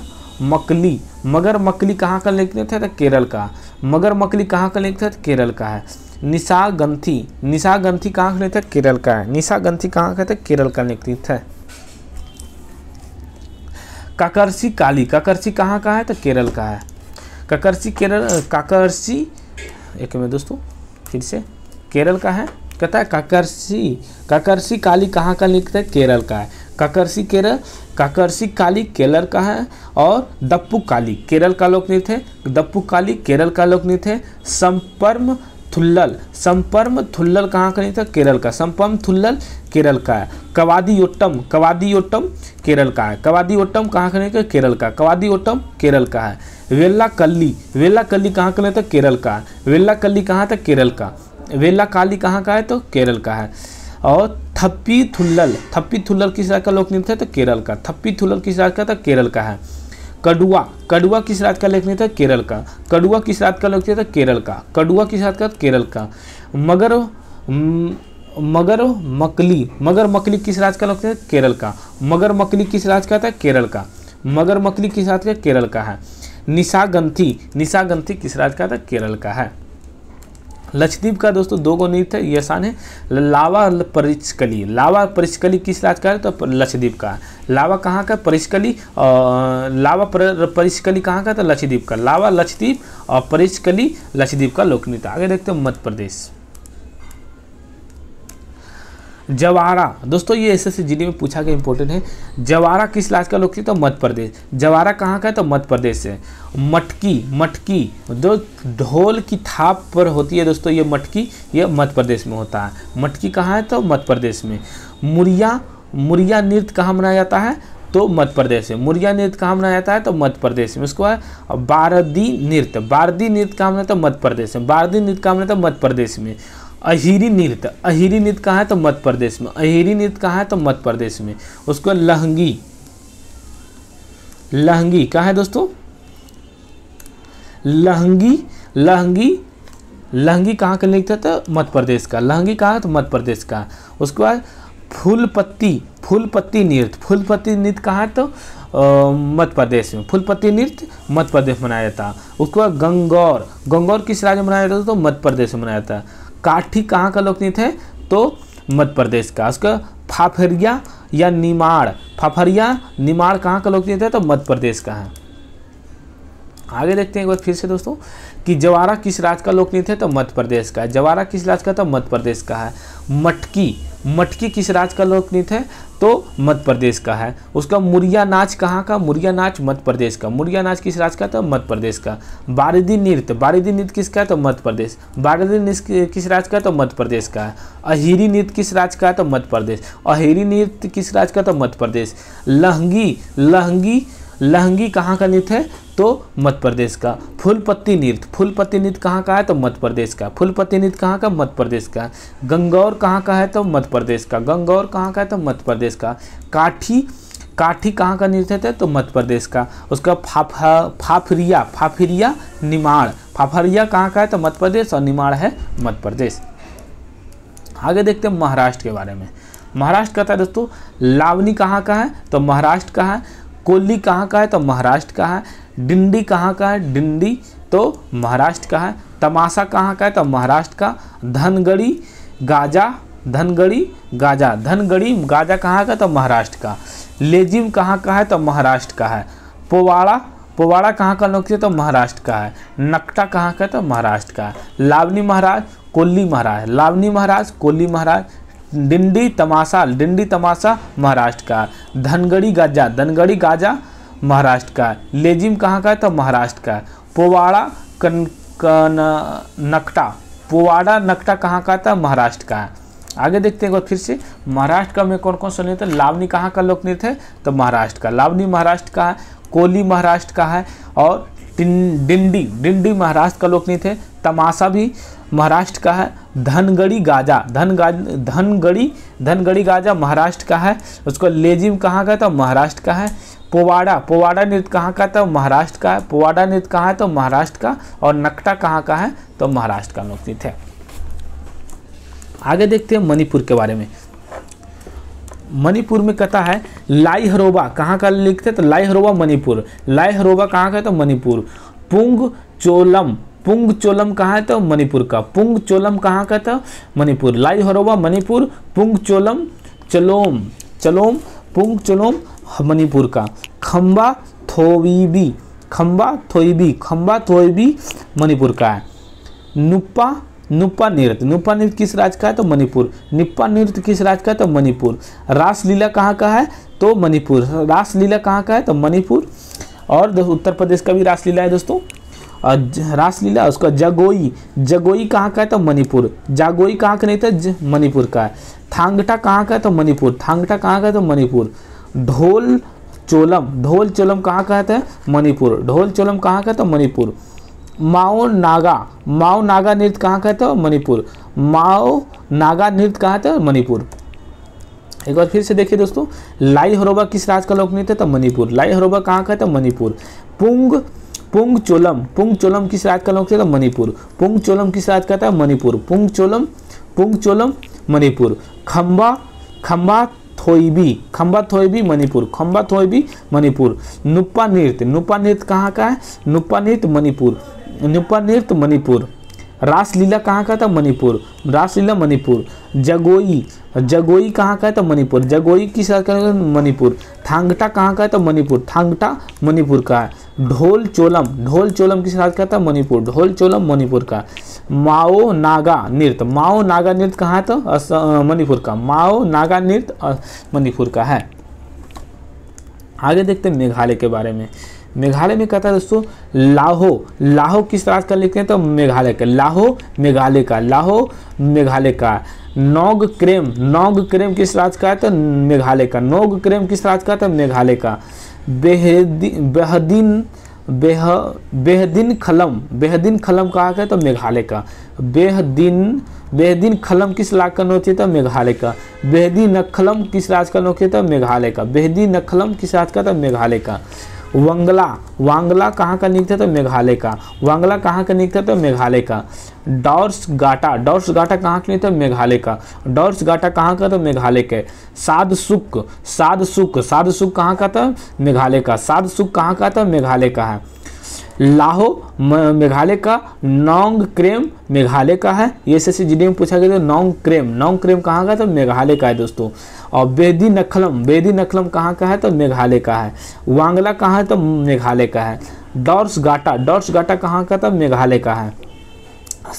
मकली मगर मकली कहाँ का लिखते थे केरल का मगर मकली कहाँ का लिखते थे केरल का है निशागंथी निशागंथी कहाँ का नृत्य केरल का है निशागंथी कहाँ का नृत्य केरल का नृत्य है काकरसी काली काकरसी कहाँ का है तो केरल का है काकरसी केरल काकरसी एक मिनट दोस्तों फिर से केरल का है कहता है काकरसी काकरसी काली कहाँ का लिखते है केरल का है काकरसी केरल काकरसी काली केरल का है और दप्पू काली केरल का लोक नृत्य है दप्पू काली केरल का लोक नृत्य है संपर्म थुल्लल संपर्म थुल्लल कहाँ का नहीं था केरल का संपर्म थुल्लल केरल का है कवादी ओट्टम केरल का है कवादी ओट्टम कहाँ का नहीं था केरल का कवादी ओट्टम केरल का है वेल्ला कल्ली वेल्ला कल्ली कहाँ का नहीं था केरल का है वेल्ला कल्ली कहाँ था केरल का वेल्ला काली कहाँ का है तो केरल का है और थप्पी थुल्लल थप्पी थुल्लल किस राज्य का नृत्य है तो केरल का थप्पी थुल्लल किस राज्य का था केरल का है कड़ुआ कड़ुआ किस राज्य का नहीं था केरल का कड़ुआ किस राज्य का नहीं था केरल का कड़ुआ किस राज्य का केरल का मगर मगर मकली मगर मकली किस राज्य का लोग था केरल का मगर मकली किस राज्य का था केरल का मगर मकली किस राज्य का केरल का है निशागंथी निशागंथी किस राज्य का था केरल का है लक्षद्वीप का दोस्तों दो गो नृत्य ये आसान है लावा परिचकली लावा परिचकली किस राज्य का है तो लक्षद्वीप का लावा कहाँ का परिचकली लावा परिचकली कहाँ का तो लक्षद्वीप का लावा लक्षद्वीप और परिचकली लक्षद्वीप का लोकनृत्य आगे देखते हो मध्य प्रदेश जवारा दोस्तों ये एस एस जीडी में पूछा गया इंपॉर्टेंट है जवारा किस राज्य का लोग तो मध्य प्रदेश जवारा कहाँ का है तो मध्य प्रदेश से मटकी मटकी जो ढोल की थाप पर होती है दोस्तों ये मटकी ये मध्य प्रदेश में होता है मटकी कहाँ है तो मध्य प्रदेश में मुरिया मुरिया नृत्य कहाँ मनाया जाता है तो मध्य प्रदेश में मुरिया नृत्य कहाँ मनाया जाता है तो मध्य प्रदेश में उसको है बारदी नृत्य बारदी नृत्य कहाँ मनाया तो मध्य प्रदेश में बारदी नृत्य कहाँ मनाया तो मध्य प्रदेश में अहिरी नृत्य अहिरी नृत्य कहाँ है तो मध्य प्रदेश में अहिरी नृत्य कहाँ है तो मध्य प्रदेश में उसको लहंगी लहंगी कहाँ है दोस्तों लहंगी लहंगी लहंगी कहाँ का नृत्य तो मध्य प्रदेश का लहंगी कहाँ है तो मध्य प्रदेश का उसके बाद फूलपत्ती फूलपत्ती नृत्य फूलपत्ती नृत्य कहाँ है तो मध्य प्रदेश में फूलपत्ती नृत्य मध्य प्रदेश में मनाया जाता है उसके बाद गंगौर गंगौर किस राज्य में मनाया जाता है तो मध्य प्रदेश में मनाया जाता है काठी कहाँ का लोकनीत है तो मध्य प्रदेश का उसका फाफरिया या निमाड़ फाफरिया निमाड़ कहाँ का लोकनीत है तो मध्य प्रदेश का है आगे देखते हैं एक बार फिर से दोस्तों कि जवारा किस राज्य का लोकनीत है तो मध्य प्रदेश का है जवारा किस राज्य का तो मध्य प्रदेश का है मटकी मटकी किस राज्य का लोकनृत्य है तो मध्य प्रदेश का है उसका मुरिया नाच कहाँ का मुरिया नाच मध्य प्रदेश का मुरिया नाच किस राज्य का तो मध्य प्रदेश का बारिदी नृत्य बारिदी नृत्य किसका है तो मध्य प्रदेश बारिदी नृत्य किस राज्य का तो मध्य प्रदेश का है अहिरी नृत्य किस राज्य का है तो मध्य प्रदेश अहिरी नृत्य किस राज्य का तो मध्य प्रदेश लहंगी लहंगी लहंगी कहाँ का नृत्य है तो मध्य प्रदेश का फूलपत्ती नृत्य फूलपत्ती नृत्य कहाँ का है तो मध्य प्रदेश का फूलपत्ती नृत्य कहाँ का मध्य प्रदेश का गंगौर कहाँ का है तो मध्य प्रदेश का गंगौर कहाँ का है तो मध्य प्रदेश का काठी काठी कहाँ का नृत्य है तो मध्य प्रदेश का उसका फाफा फाफरिया फाफरिया निमाड़ फाफरिया कहाँ का है तो मध्य प्रदेश और निमाड़ है मध्य प्रदेश आगे देखते हैं महाराष्ट्र के बारे में महाराष्ट्र कहता है दोस्तों लावनी कहाँ का है तो महाराष्ट्र का है कोल्ली कहाँ का है तो महाराष्ट्र का है डिंडी कहाँ का है डिंडी तो महाराष्ट्र का है तमाशा कहाँ का है तो महाराष्ट्र का धनगढ़ी गाजा धनगढ़ी गाजा धनगढ़ी गाजा कहाँ का तो महाराष्ट्र का लेजिम कहाँ का है तो महाराष्ट्र का है पोवाड़ा पोवाड़ा कहाँ का लोग तो महाराष्ट्र का है नक्टा कहाँ का है तो महाराष्ट्र का है लावनी महाराज कोल्ली महाराज लावनी महाराज कोल्ली महाराज डिंडी तमाशा डिंडी तमाशा महाराष्ट्र का धनगढ़ी गाजा धनगढ़ी गाजा महाराष्ट्र का लेजिम कहाँ का है तो महाराष्ट्र का पोवाड़ा कन, कन नकटा पोवाड़ा नकटा कहाँ का था महाराष्ट्र का है आगे देखते हैं फिर से महाराष्ट्र का में कौन कौन सा नृत्य लावनी कहाँ का लोक नृत्य है तो महाराष्ट्र का लावनी महाराष्ट्र का है कोली महाराष्ट्र का है और डिंडी डिंडी महाराष्ट्र का लोकनी है तमाशा भी महाराष्ट्र का है धनगढ़ी गाजा धनगा धनगढ़ी धनगढ़ी गाजा महाराष्ट्र का है उसको लेजिम कहाँ का था महाराष्ट्र का है पोवाड़ा पोवाड़ा नृत्य कहाँ का था महाराष्ट्र का है पोवाड़ा नृत्य कहाँ है तो महाराष्ट्र का और नकटा कहाँ का है तो महाराष्ट्र का लोकनृत्य है आगे देखते हैं मणिपुर के बारे में मणिपुर में कथा है लाई हरोबा कहाँ का लिखते हैं तो लाई हरोबा मणिपुर लाई हरोबा कहाँ का है तो मणिपुर पुंग चोलम पुंग चोलम कहाँ है तो मणिपुर का पुंग चोलम कहाँ का था तो मणिपुर लाई हरोबा मणिपुर पुंग चोलम चलोम चलोम पुंग चलोम मणिपुर का खम्बा थोवीबी खम्बा थोईबी खम्बा थोईबी मणिपुर का है नुप्पा नुप्पा नृत्य नुप्पा नृत्य किस राज्य का है तो मणिपुर निप्पा नृत्य किस राज्य का है तो मणिपुर रासलीला कहाँ का है तो मणिपुर रासलीला कहाँ का है तो मणिपुर और उत्तर प्रदेश का भी रासलीला है दोस्तों और रासलीला उसका जगोई जगोई कहाँ का है तो मणिपुर जागोई कहाँ का नहीं था मणिपुर का है थांगटा कहाँ का है तो मणिपुर थांगटा कहाँ का है तो मणिपुर ढोल चोलम ढोल चोलम कहाँ का है तो मणिपुर ढोल चोलम कहाँ का है तो मणिपुर माओ नागा माओ नागा नृत्य कहाँ कहते हो तो मणिपुर माओ नागा नृत्य कहाँ था तो मणिपुर एक बार फिर से देखिए दोस्तों लाई हरोबा किस राज्य का लोक नृत्य था तो मणिपुर लाई हरोबा कहाँ कहते था मणिपुर पुंग पुंग चोलम पुंग चोलम किस राज्य का लोक नृत्य था मणिपुर पुंग चोलम किस राज्य का था मणिपुर पुंग चोलम पुंग चोलम मणिपुर खम्बा खम्बा थोईबी खम्बा थोईबी मणिपुर खम्बा थोईबी मणिपुर नुप्पा नृत्य नुप्पा नृत्य कहाँ का है नुप्पा नृत्य मणिपुर नुपानिर्त तो मणिपुर रासलीला कहाँ का था मणिपुर रासलीला मणिपुर जगोई जगोई कहाँ का है तो मणिपुर जगोई की सरकार मणिपुर थांगटा कहाँ का है तो मणिपुर थांगटा मणिपुर का है ढोल चोलम ढोल चोलम की साथ का था मणिपुर ढोल चोलम मणिपुर का माओ नागा नृत्य माओ नागा नृत्य कहाँ है तो मणिपुर का माओ नागा नृत्य मणिपुर का है आगे देखते हैं मेघालय के बारे में मेघालय में कहता है दोस्तों लाहो लाहो किस राज्य का लिखते हैं तो मेघालय का लाहो मेघालय का लाहो मेघालय का नोग क्रेम नोग क्रेम किस राज्य का है तो मेघालय का नोग क्रेम किस राज्य का है तो मेघालय का बेहदी बेहदीन बेह बेहदीन खलम बेहदीन खलम कहा गया तो मेघालय का बेहदीन बेहदीन खलम किस राज्य का नोचे तो मेघालय का बेहदी नखलम किस राज्य का नोचे तो मेघालय का बेहदी नखलम किस राज्य का तो मेघालय का वंगला वांगला कहाँ का निकता है तो मेघालय का वांगला कहाँ का निकता है तो मेघालय का डॉर्स गाटा डॉर्स गाटा कहाँ का निकता है तो मेघालय का डॉर्स गाटा कहाँ का तो मेघालय के साध सुख साध सुख साध सुख कहाँ का था मेघालय का साध सुख कहाँ का था मेघालय का है लाहो मेघालय का नोंग क्रेम मेघालय का है ये एस एस सी में पूछा गया था नोंग क्रेम नोंग क्रेम कहाँ का है तो मेघालय का है दोस्तों और बेदी नखलम बेदी नखलम कहाँ का है तो मेघालय का है वांगला कहाँ है तो मेघालय का है डॉर्स गाटा डॉर्स गाटा कहाँ का था तो मेघालय का है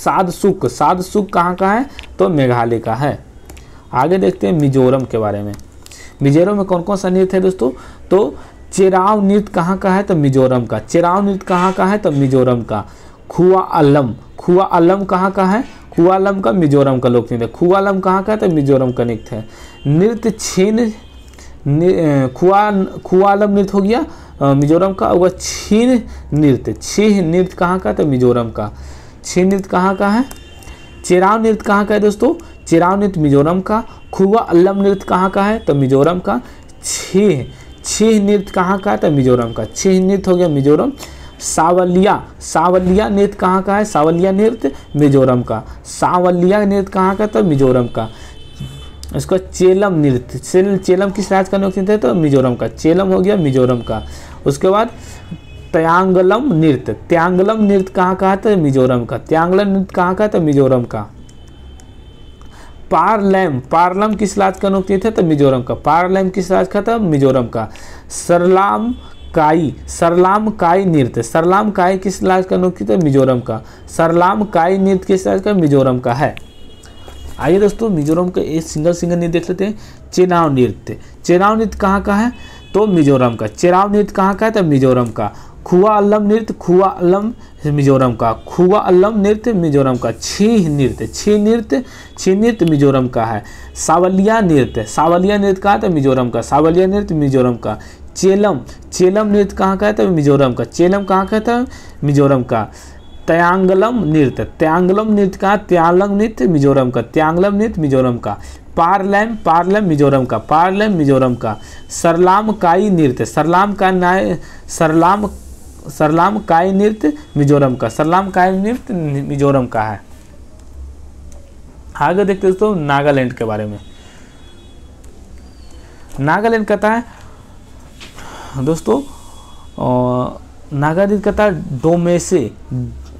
साध सुख साध सुख कहाँ का है तो मेघालय का है आगे देखते हैं मिजोरम के बारे में मिजोरम में कौन कौन सा नृत्य है दोस्तों तो चेराव नृत्य कहाँ का है तो मिजोरम का चेराव नृत्य कहाँ का है तो मिजोरम का खुआ अलम खुआ अलम कहाँ का है खुआलम का मिजोरम का लोक नृत्य खुआ खुआलम कहाँ का है तो मिजोरम का नृत्य है नृत्य छीन खुआ खुआलम नृत्य हो गया मिजोरम का होगा छीन नृत्य छह नृत्य कहाँ का है तो मिजोरम का छीन नृत्य कहाँ का है चेराव नृत्य कहाँ का है दोस्तों चेराव नृत्य मिजोरम का खुआ अल्लम नृत्य कहाँ का है तो मिजोरम का छी छह नृत्य कहाँ का है तो मिजोरम का छह नृत्य हो गया मिजोरम सावलिया सावलिया नृत्य कहाँ का है सावलिया नृत्य मिजोरम का सावलिया नृत्य कहाँ का तो मिजोरम का इसका चेलम नृत्य चेल, चेलम किस राज्य का नृत्य है तो मिजोरम का चेलम हो गया मिजोरम का उसके बाद त्यांगलम नृत्य त्यांगलम नृत्य कहाँ का है तो मिजोरम का त्यांगलम नृत्य कहाँ का है तो मिजोरम का पारलैम पारलम किस राज्य का अनुक्तित है तो मिजोरम का पारलैम किस राज्य का था मिजोरम का सरलाम काई सरलाम काई नृत्य सरलाम काई किस राज्य का अनुक्तित है मिजोरम का सरलाम काई नृत्य किस राज्य का मिजोरम का है आइए दोस्तों मिजोरम का एक सिंगल सिंगल नृत्य देख लेते हैं चेनाव नृत्य चेनाव नृत्य कहाँ का है तो मिजोरम का चेनाव नृत्य कहाँ का है तो मिजोरम का खुआ अलम नृत्य खुआ अल्लम मिजोरम का खुआ अल्लम नृत्य मिजोरम का छी नृत्य छी नृत्य छी नृत्य मिजोरम का है सावलिया नृत्य सावलिया नृत्य कहा था मिजोरम का सावलिया नृत्य मिजोरम का चेलम चेलम नृत्य कहाँ का है मिजोरम का चेलम कहाँ का था मिजोरम का त्यांगलम नृत्य त्यांगलम नृत्य कहाँ त्यांगलम नृत्य मिजोरम का त्यांगलम नृत्य मिजोरम का पारलैम पारलैम मिजोरम का पारलैम मिजोरम का सरलाम काई नृत्य सरलाम का नाय सरलाम सरलाम काय नृत्य मिजोरम का सरलाम काय नृत्य मिजोरम का है आगे देखते दोस्तों नागालैंड के बारे में नागालैंड कहता है दोस्तों नागालैंड कहता है डोमेसे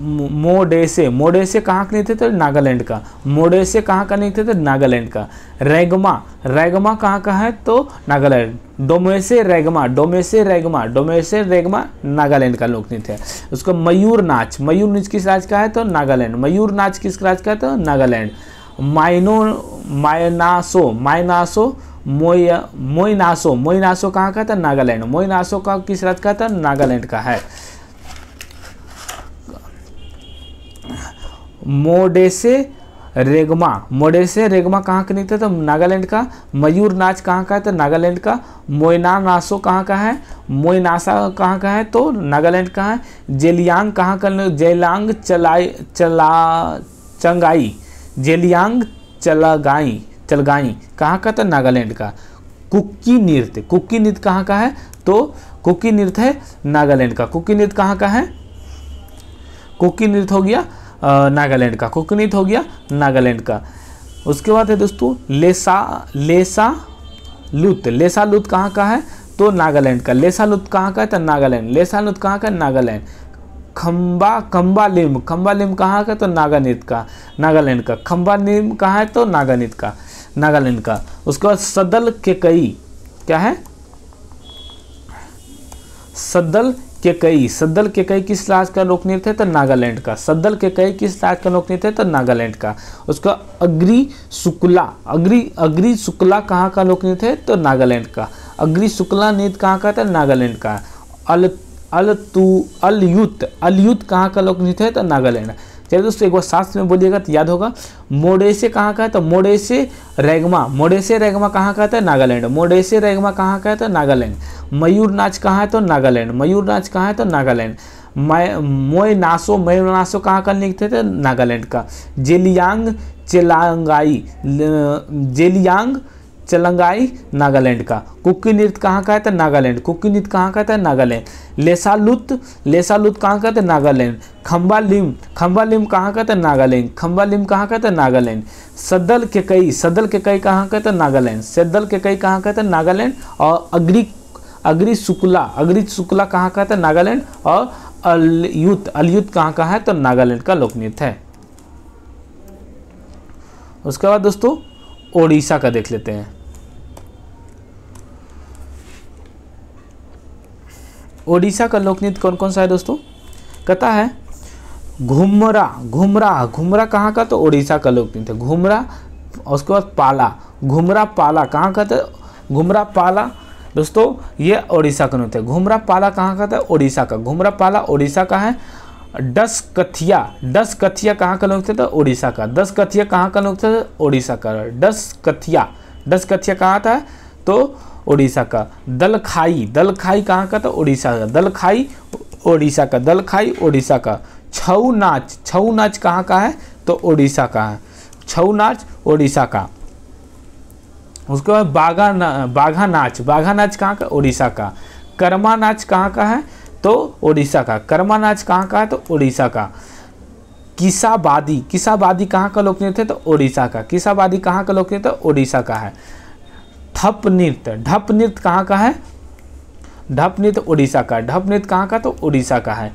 मोडे से मोडे से कहाँ का तो नागालैंड का मोडे से कहाँ का नहीं तो नागालैंड का रैगमा रैगमा कहाँ का है तो नागालैंड डोमे से रैगमा डोमे से रैगमा डोमे से रैगमा नागालैंड का लोक नृत्य है उसको मयूर नाच मयूर नाच किस राज्य का है तो नागालैंड मयूर नाच किस राज्य का है तो नागालैंड माइनो मायनासो मायनासो मोया मोइनासो मोइनासो कहाँ का था तो नागालैंड मोइनासो का किस राज्य का था तो नागालैंड का है मोडेसे रेगमा मोडेसे रेगमा कहाँ का निकलता है तो नागालैंड का मयूर नाच कहाँ का है तो नागालैंड का मोइना नासो कहाँ का है मोयनासा कहाँ का है तो नागालैंड का है जेलियांग कहाँ का जेलांग चलाई चला चंगाई जेलियांग चलगाई चलगाई कहाँ का था नागालैंड का कुकी नृत्य कुकी नृत्य कहाँ का है तो कुकी नृत्य है नागालैंड का कुकी नृत्य कहाँ का है कुकी नृत्य हो गया नागालैंड का कुकनीत हो गया नागालैंड का उसके बाद है दोस्तों लेसा लेसा लुत लेसा लुत कहाँ का है तो नागालैंड का लेसा लुत कहाँ का है तो नागालैंड लेसा लुत कहाँ का है नागालैंड खम्बा खम्बा लिम खम्बा लिम कहाँ का तो नागानीत का नागालैंड का खम्बा लिम कहाँ है तो नागानीत का नागालैंड का उसके बाद सदल के कई क्या है सदल केकई सद्दल केकई किस राज्य का लोकनृत्य है तो नागालैंड का सद्दल केकई किस राज्य का लोकनृत्य है तो नागालैंड का उसका अग्री शुक्ला अग्री अग्री शुक्ला कहाँ का लोकनृत्य है तो नागालैंड का अग्री शुक्ला नृत्य कहाँ का था नागालैंड का अल तू अलयुत अलयुत कहाँ का लोकनृत्य है तो नागालैंड चलिए दोस्तों एक बार साथ में बोलिएगा तो याद होगा मोडे से कहाँ का है तो मोडे से रेगमा मोडे से रेगमा कहाँ का है नागालैंड मोडे से रेगमा कहाँ का है तो नागालैंड मयूर नाच कहाँ है तो नागालैंड मयूर नाच कहाँ है तो नागालैंड मोय नासो मयूर नासो कहाँ का लिखते थे नागालैंड का जेलियांग चेलांगाई जेलियांग चलंगाई नागालैंड का कुकी नृत्य कहाँ का है तो नागालैंड तो तो कुकी नृत्य कहाँ का है तो नागालैंड लेसालुत लेसालुत कहाँ कहते हैं नागालैंड खम्बा लिम खम्बा लिम कहाँ कहते हैं नागालैंड खम्बा लिम कहाँ कहते हैं नागालैंड सदल के कई सदल के कई कहाँ कहते हैं नागालैंड सदल के कई कहाँ कहते हैं नागालैंड और अग्री अग्री शुक्ला अग्री शुक्ला कहाँ कहते हैं नागालैंड और अलयुत अलयुत कहाँ कहाँ है तो नागालैंड का लोकनृत्य है उसके बाद दोस्तों ओडिशा का देख लेते हैं ओडिशा का लोक नृत्य कौन कौन सा है दोस्तों कता है घुमरा घुमरा घुमरा कहाँ का तो ओडिशा का लोक नृत्य घुमरा उसके बाद पाला घुमरा पाला कहाँ का था तो, घुमरा पाला दोस्तों ये ओडिशा का नृत्य है घुमरा पाला कहाँ का था तो ओडिशा का घुमरा पाला ओडिशा का है दस कथिया दस कथिया कहाँ का नृत्य था तो ओडिशा का दस कथिया कहाँ का नृत्य था ओडिशा का दस कथिया दस कथिया कहाँ था तो उड़ीसा का दलखाई दलखाई कहाँ का था उड़ीसा का दलखाई उड़ीसा का दलखाई उड़ीसा का छऊ नाच छऊ नाच कहाँ का है तो उड़ीसा का है छऊ नाच उड़ीसा का उसके बाद बाघा ना बाघा नाच बाघा नाच कहाँ का उड़ीसा का कर्मा नाच कहाँ का है तो उड़ीसा का कर्मा नाच कहाँ का है तो उड़ीसा का किसाबादी किसाबादी कहाँ का लोकनृत्य है तो उड़ीसा का किसाबादी कहाँ का लोकनृत्य है उड़ीसा तो का है ठप नृत्य ढप नृत्य कहाँ का है ढप नृत्य उड़ीसा का ढप नृत्य कहाँ का तो उड़ीसा का है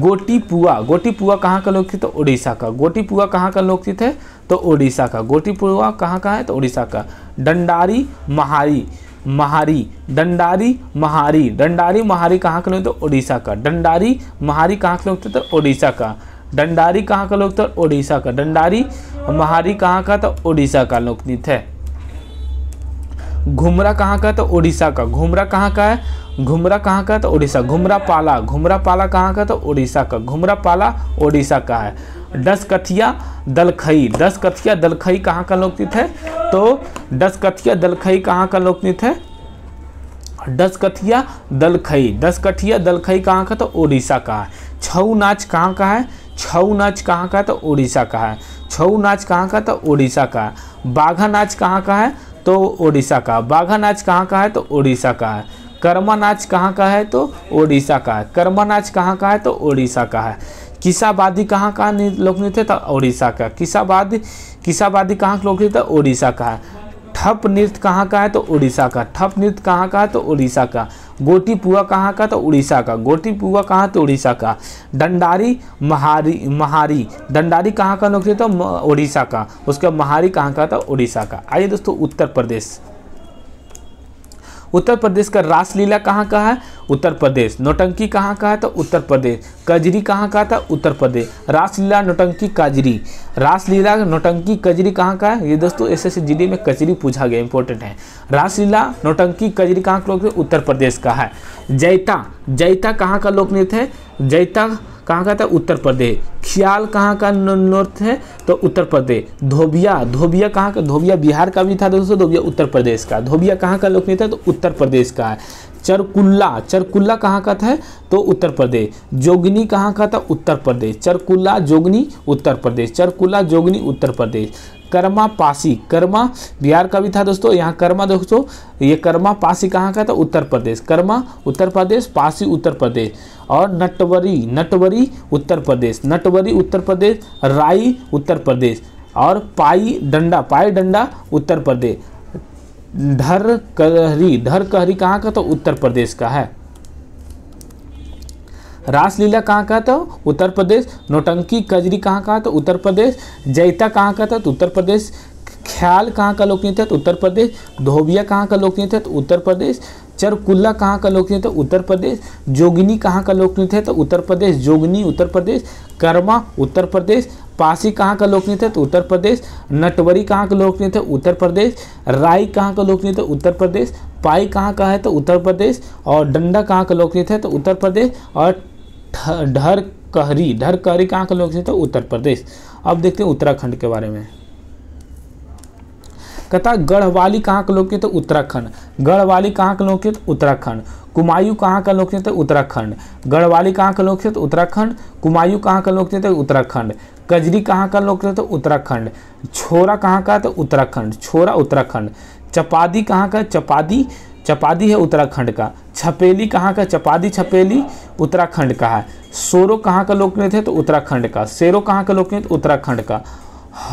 गोटीपुआ गोटीपुआ कहाँ का लोकगीत तो उड़ीसा का गोटीपुआ कहाँ का लोकगीत है तो उड़ीसा का गोटीपुआ कहाँ का है तो उड़ीसा का डंडारी महारी महारी डंडारी महारी डंडारी महारी कहाँ का लोग तो उड़ीसा का डंडारी महारी कहाँ का लोग तो उड़ीसा का डंडारी कहाँ का लोग तो उड़ीसा का डंडारी महारी कहाँ का तो उड़ीसा का लोकनीत है घुमरा कहाँ का है तो उड़ीसा का घुमरा कहाँ का है घुमरा कहाँ का है तो उड़ीसा घुमरा पाला घुमरा पाला कहाँ का तो उड़ीसा का घुमरा पाला उड़ीसा का है दस कथिया दलखई दस कथिया दलखई कहाँ का लोकनीत है तो दस कथिया दलखई कहाँ का लोकनीत है दस कथिया दलखई दस कथिया दलखई कहाँ का तो उड़ीसा का है छऊ नाच कहाँ का है छऊ नाच कहाँ का है तो उड़ीसा का है छऊ नाच कहाँ का तो उड़ीसा का है बाघा नाच कहाँ का है तो उड़ीसा का बाघा नाच कहाँ का है तो उड़ीसा का है कर्मा नाच कहाँ का है तो ओडिशा का है कर्मा नाच कहाँ का है तो ओडिशा का है किसाबादी कहाँ का लोक नृत्य था ओडिशा का किसाबादी किसाबादी कहाँ का लोक नृत्य ओडिशा का है ठप नृत्य कहाँ का है तो ओडिशा का ठप नृत्य कहाँ का है तो ओडिशा का गोटीपुआ कहाँ का तो उड़ीसा का गोटीपुआ कहाँ तो उड़ीसा का डंडारी महारी महारी डंडारी कहाँ का नौकरी तो उड़ीसा का उसके बाद महारी कहाँ का था तो उड़ीसा का आइए दोस्तों उत्तर प्रदेश उत्तर प्रदेश का रासलीला कहाँ का है उत्तर प्रदेश नोटंकी कहाँ का है तो उत्तर प्रदेश कजरी कहाँ का था तो उत्तर प्रदेश रासलीला नोटंकी काजरी रासलीला नोटंकी कजरी कहाँ का है ये दोस्तों एस एस जी में कजरी पूछा गया इंपॉर्टेंट है रासलीला नोटंकी कजरी कहाँ का लोकनृत्य उत्तर प्रदेश का है जैता जैता कहाँ का लोकनृत्य है जैता कहाँ का था उत्तर प्रदेश ख्याल कहाँ का नॉर्थ है तो उत्तर प्रदेश धोबिया धोबिया कहाँ का धोबिया बिहार का भी था दोस्तों धोबिया उत्तर प्रदेश का धोबिया कहाँ का लोकनीत है तो उत्तर प्रदेश का है चरकुल्ला चरकुल्ला कहाँ का था तो उत्तर प्रदेश जोगनी कहाँ का था उत्तर प्रदेश चरकुल्ला जोगनी उत्तर प्रदेश चरकुल्ला जोगनी उत्तर प्रदेश कर्मा पासी कर्मा बिहार का भी था दोस्तों यहाँ कर्मा दोस्तों ये कर्मा पासी कहाँ का था उत्तर प्रदेश कर्मा उत्तर प्रदेश पासी उत्तर प्रदेश और नटवरी नटवरी उत्तर प्रदेश नटवरी उत्तर प्रदेश राई उत्तर प्रदेश और पाई डंडा पाई डंडा उत्तर प्रदेश धर कहरी धर कहरी कहाँ का तो उत्तर प्रदेश का है रासलीला कहाँ का था उत्तर प्रदेश नोटंकी कजरी कहाँ का था उत्तर प्रदेश जैता कहाँ का था तो उत्तर प्रदेश ख्याल कहाँ का था तो उत्तर प्रदेश धोबिया कहाँ का था तो उत्तर प्रदेश चरकुल्ला कहाँ का लोक था उत्तर प्रदेश जोगिनी कहाँ का लोक था तो उत्तर प्रदेश जोगिनी उत्तर प्रदेश कर्मा उत्तर प्रदेश पासी कहाँ का लोकनीय था तो उत्तर प्रदेश नटवरी कहाँ का लोक नृत्य उत्तर प्रदेश राई कहाँ का लोक था उत्तर प्रदेश पाई कहाँ का है तो उत्तर प्रदेश और डंडा कहाँ का लोक था तो उत्तर प्रदेश और ढर कहरी ढर कहरी कहाँ का लोग था उत्तर प्रदेश अब देखते हैं उत्तराखंड के बारे में कथा गढ़वाली कहाँ का लोग था तो उत्तराखंड गढ़वाली कहाँ का लोग उत्तराखंड कुमायूं कहाँ का लोग था उत्तराखंड गढ़वाली कहाँ का लोग थे तो उत्तराखंड कुमायूं कहाँ का लोग थे तो तो उत्तराखंड कजरी कहाँ का लोग थे उत्तराखंड छोरा कहाँ का तो उत्तराखंड छोरा उत्तराखंड चपादी कहाँ का चपादी चपादी है उत्तराखंड का छपेली कहाँ का चपादी छपेली उत्तराखंड का है सोरो कहाँ का लोकनृत्य है तो उत्तराखंड का सेरो कहाँ का लोकनृत्य तो उत्तराखंड का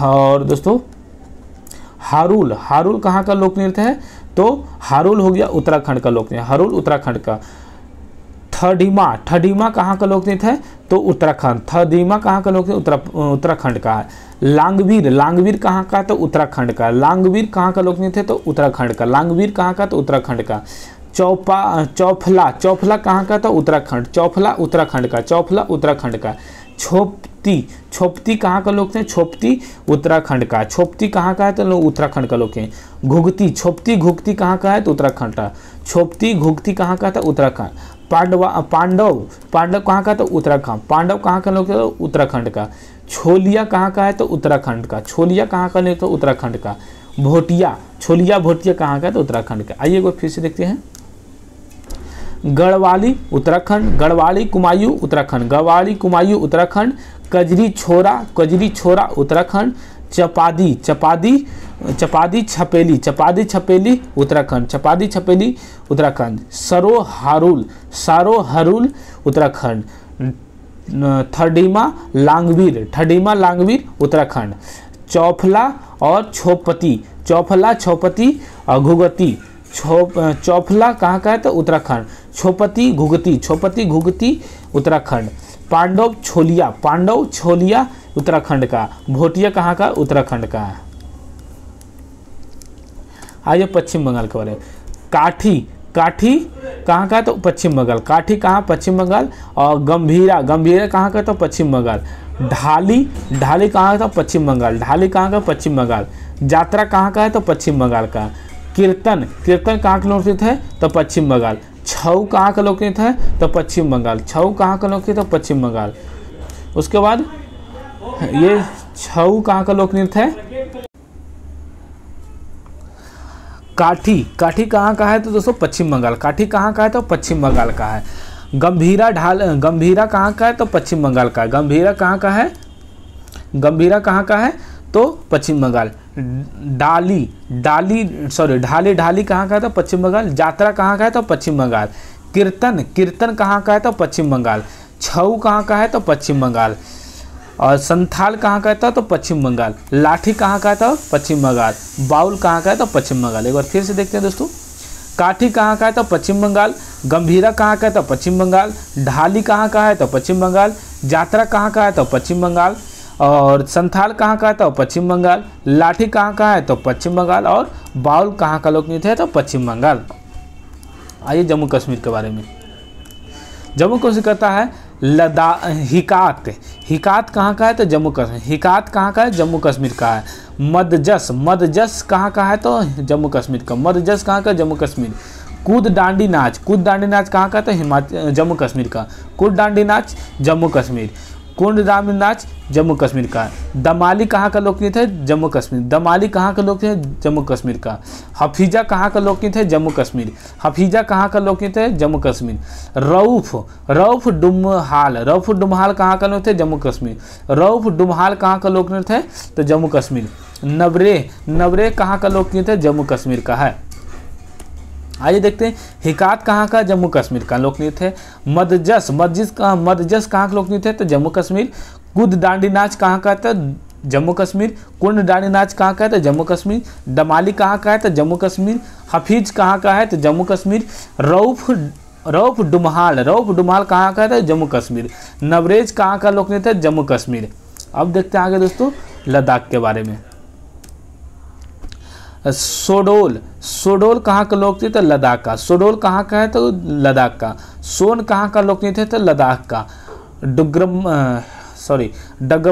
और दोस्तों हारूल हारूल कहाँ का लोक नृत्य है तो हारूल हो गया उत्तराखंड का लोक नृत्य हारूल उत्तराखंड का थडीमा थडीमा कहाँ का लोक नृत्य है तो उत्तराखंड थडीमा कहाँ का लोक नृत्य उत्तराखंड का है लांगवीर लांगवीर कहाँ का तो उत्तराखंड का लांगवीर कहाँ का लोकनृत्य है तो उत्तराखंड का लांगवीर कहाँ का तो उत्तराखंड का चौपा चौफला चौफला कहाँ का था तो उत्तराखंड चौफला उत्तराखंड का चौफला उत्तराखंड का छोपती छोपती कहाँ का लोग थे छोपती उत्तराखंड का छोपती कहाँ का है तो उत्तराखंड का लोग हैं घुगती छोपती घुगती कहाँ का है तो उत्तराखंड का छोपती घुगती कहाँ का था तो उत्तराखंड पांडवा पांडव पांडव कहाँ का तो उत्तराखंड पांडव कहाँ का लोग थे तो उत्तराखंड का छोलिया कहाँ का है तो उत्तराखंड का छोलिया कहाँ का नहीं तो उत्तराखंड का भोटिया छोलिया भोटिया कहाँ का है तो उत्तराखंड का आइए फिर से देखते हैं गढ़वाली उत्तराखंड गढ़वाली कुमायूं उत्तराखंड गढ़वाली कुमायूं उत्तराखंड कजरी छोरा कजरी छोरा उत्तराखंड चपादी चपादी चपादी छपेली चपादी छपेली उत्तराखंड चपादी छपेली उत्तराखंड सरो सरोहरुल उत्तराखंड थर्डीमा लांगवीर थर्डीमा लांगवीर उत्तराखंड चौफला और छोपति चौफला छोपति घुगती छो चौफला कहाँ का है तो उत्तराखंड छोपति घुगती छोपति घुगती उत्तराखंड पांडव छोलिया पांडव छोलिया उत्तराखंड का भोटिया कहाँ का उत्तराखंड का है आइए पश्चिम बंगाल के बारे में काठी काठी कहाँ का है तो पश्चिम बंगाल काठी कहाँ पश्चिम बंगाल और गंभीरा गंभीरा कहाँ का तो पश्चिम बंगाल ढाली ढाली कहाँ का तो पश्चिम बंगाल ढाली कहाँ का पश्चिम बंगाल यात्रा कहाँ का है तो पश्चिम बंगाल का कीर्तन कीर्तन कहाँ का लोकनृत्य है तो पश्चिम बंगाल छऊ कहाँ का लोकनृत्य है तो पश्चिम बंगाल छऊ कहाँ का लोकनृत्य तो है पश्चिम बंगाल उसके बाद ये छऊ कहाँ का लोकनृत्य है काठी काठी कहाँ का है तो दोस्तों पश्चिम बंगाल काठी कहाँ का है तो पश्चिम बंगाल का है गंभीरा ढाल गंभीरा कहाँ का है तो पश्चिम बंगाल का है गंभीरा कहाँ का है गंभीरा कहाँ का है तो पश्चिम बंगाल डाली डाली सॉरी ढाली ढाली कहाँ का है तो पश्चिम बंगाल यात्रा कहाँ का है तो पश्चिम बंगाल कीर्तन कीर्तन कहाँ का है तो पश्चिम बंगाल छऊ कहाँ का है तो पश्चिम बंगाल और संथाल कहाँ का था तो पश्चिम बंगाल लाठी कहाँ का था पश्चिम बंगाल बाउल कहाँ का था पश्चिम बंगाल एक बार फिर से देखते हैं दोस्तों काठी कहाँ का है तो पश्चिम बंगाल गंभीरा कहाँ का है तो पश्चिम बंगाल ढाली कहाँ का है तो पश्चिम बंगाल जात्रा कहाँ का है तो पश्चिम बंगाल और संथाल कहाँ का है तो पश्चिम बंगाल लाठी कहाँ का है तो पश्चिम बंगाल और बाउल कहाँ का लोकनृत्य है तो पश्चिम बंगाल आइए जम्मू कश्मीर के बारे में जम्मू कश्मीर कहता है लदा हिकात हिकात कहाँ का है तो जम्मू कश्मीर हिकात कहाँ का है जम्मू कश्मीर का है मदजस मदजस कहाँ का है तो जम्मू कश्मीर का मदजस कहाँ का जम्मू कश्मीर कूद डांडी नाच कूद डांडी नाच कहाँ का है तो हिमाचल जम्मू कश्मीर का कूद डांडी नाच जम्मू कश्मीर कुंड राम नाच जम्मू कश्मीर का दमाली कहाँ का लोकगीत है जम्मू कश्मीर दमाली कहाँ का लोकनीत है जम्मू कश्मीर का हफीजा कहाँ का लोकगीत है जम्मू कश्मीर हफीजा कहाँ का लोकगीत है जम्मू कश्मीर रऊफ रऊफ डुमहाल रऊफ डुमहाल कहाँ का लोकनीत है जम्मू कश्मीर रऊफ डुमहाल कहाँ का लोकनीत है तो जम्मू कश्मीर नवरे नवरे कहाँ का लोकगीत है जम्मू कश्मीर का है आइए देखते हैं हिकात कहाँ का जम्मू कश्मीर का लोकनीत है मदजस मदजस कहाँ मदजस कहाँ का लोकनीत है तो जम्मू कश्मीर कुद डांडी नाच कहाँ का था जम्मू कश्मीर कुंड डांडी नाच कहाँ का है तो जम्मू कश्मीर दमाली तो कहाँ का है तो जम्मू कश्मीर हफीज कहाँ का है तो जम्मू कश्मीर रऊफ रऊफ डुमहाल रऊफ डुमहाल कहाँ का है तो जम्मू कश्मीर नवरेज कहाँ का लोकनीत है जम्मू कश्मीर अब देखते हैं आगे दोस्तों लद्दाख के बारे में सोडोल सोडोल कहाँ का लोकप्रिय तो लद्दाख का सोडोल कहाँ का है तो लद्दाख का सोन कहाँ का लोकप्रिय थे तो लद्दाख का डुग्रम सॉरी डग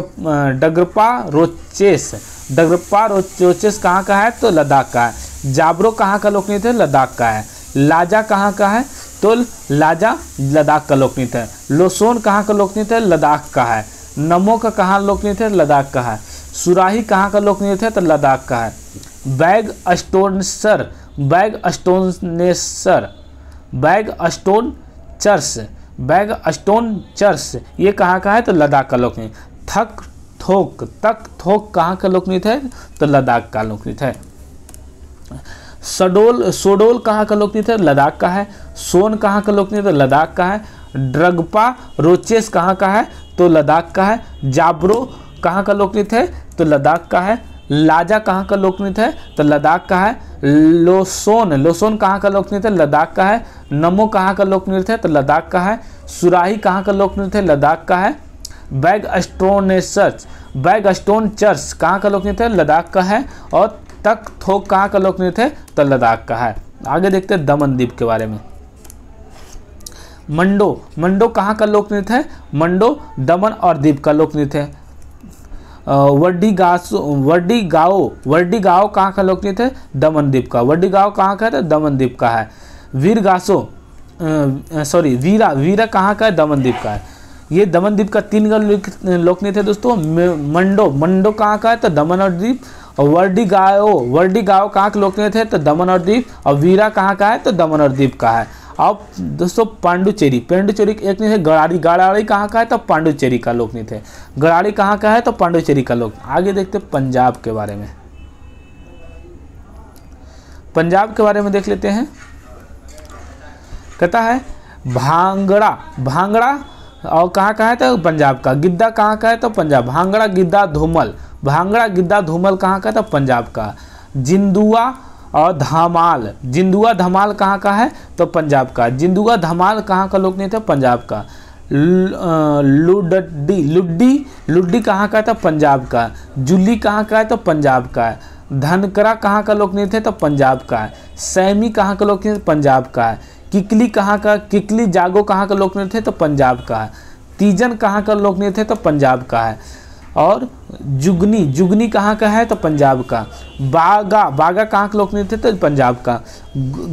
डगरपा रोचेस डगरपा रोचेस कहाँ का है तो लद्दाख का है जाबरो कहाँ का लोकनीत है लद्दाख का है लाजा कहाँ का है तो लाजा लद्दाख का लोकनीत है लोसोन कहाँ का लोकनीत है लद्दाख का है नमो का कहाँ लोकनीत है लद्दाख का है सुराही कहाँ का लोकनीत है तो लद्दाख का है बैग स्टोनसर बैग स्टोननेसर बैग स्टोन चर्स बैग स्टोन चर्स ये कहाँ का है तो लद्दाख का लोकनी थक थोक तक थोक कहाँ का लोकनीत है तो लद्दाख का लोकनीत है सडोल सोडोल कहाँ का लोकनीत है लद्दाख का है सोन कहाँ का लोकनीत है तो लद्दाख का है ड्रगपा रोचेस कहाँ का है तो लद्दाख का है जाबरो कहाँ का लोकनीत है तो लद्दाख का है लाजा कहाँ का लोकनृत्य है तो लद्दाख का है लोसोन लोसोन कहाँ का लोकनृत्य है लद्दाख का है नमो कहाँ का लोकनृत्य है तो लद्दाख का है सुराही कहाँ का लोकनृत्य है लद्दाख का है बैग स्टोन चर्च बैग स्टोन चर्च कहाँ का लोकनृत्य है लद्दाख का है और तक थोक कहाँ का लोकनृत्य है तो लद्दाख का है आगे देखते हैं दमन द्वीप के बारे में मंडो मंडो कहाँ का लोकनृत्य है मंडो दमन और द्वीप का लोकनृत्य है वर्डी गासो वर्डी गाओ वर्डी गाओ कहाँ का लोकप्रिय थे दमन द्वीप का वर्डी गाओ कहाँ का है तो दमन द्वीप का है वीर गासो सॉरी वीरा वीरा कहाँ का है दमन द्वीप का है ये दमन द्वीप का तीन गण लोकप्रिय थे दोस्तों मंडो मंडो कहाँ का है तो दमन और द्वीप और वर्डी गाओ वर्डी गाओ कहाँ के लोकप्रिय थे तो दमन और द्वीप और वीरा कहाँ का है तो दमन और द्वीप का है अब दोस्तों पांडुचेरी पांडुचेरी एक नहीं है गड़ाड़ी गड़ाड़ी कहाँ का है तो पांडुचेरी का लोक नहीं थे गड़ाड़ी कहाँ का है तो पांडुचेरी का लोक आगे देखते पंजाब के बारे में पंजाब के बारे में देख लेते हैं कहता है भांगड़ा भांगड़ा और कहाँ का है तो पंजाब का गिद्दा कहाँ का है तो पंजाब भांगड़ा गिद्दा धूमल भांगड़ा गिद्दा धूमल कहाँ का है तो पंजाब का जिंदुआ और धमाल जिंदुआ धमाल कहाँ का है तो पंजाब का जिंदुआ धमाल कहाँ का लोक नृत्य पंजाब का लुडडी लुड्डी लुड्डी कहाँ का है तो पंजाब का जुल्ली कहाँ का है तो पंजाब का है धनकरा कहाँ का लोक नृत्य थे तो पंजाब का है सैमी कहाँ का लोक नृत्य तो पंजाब का है किकली कहाँ का किकली जागो कहाँ का लोक नृत्य थे तो पंजाब का है तीजन कहाँ का लोक नृत्य थे तो पंजाब का है और जुगनी जुगनी कहाँ का है तो पंजाब का बागा बागा कहाँ के लोग थे तो पंजाब का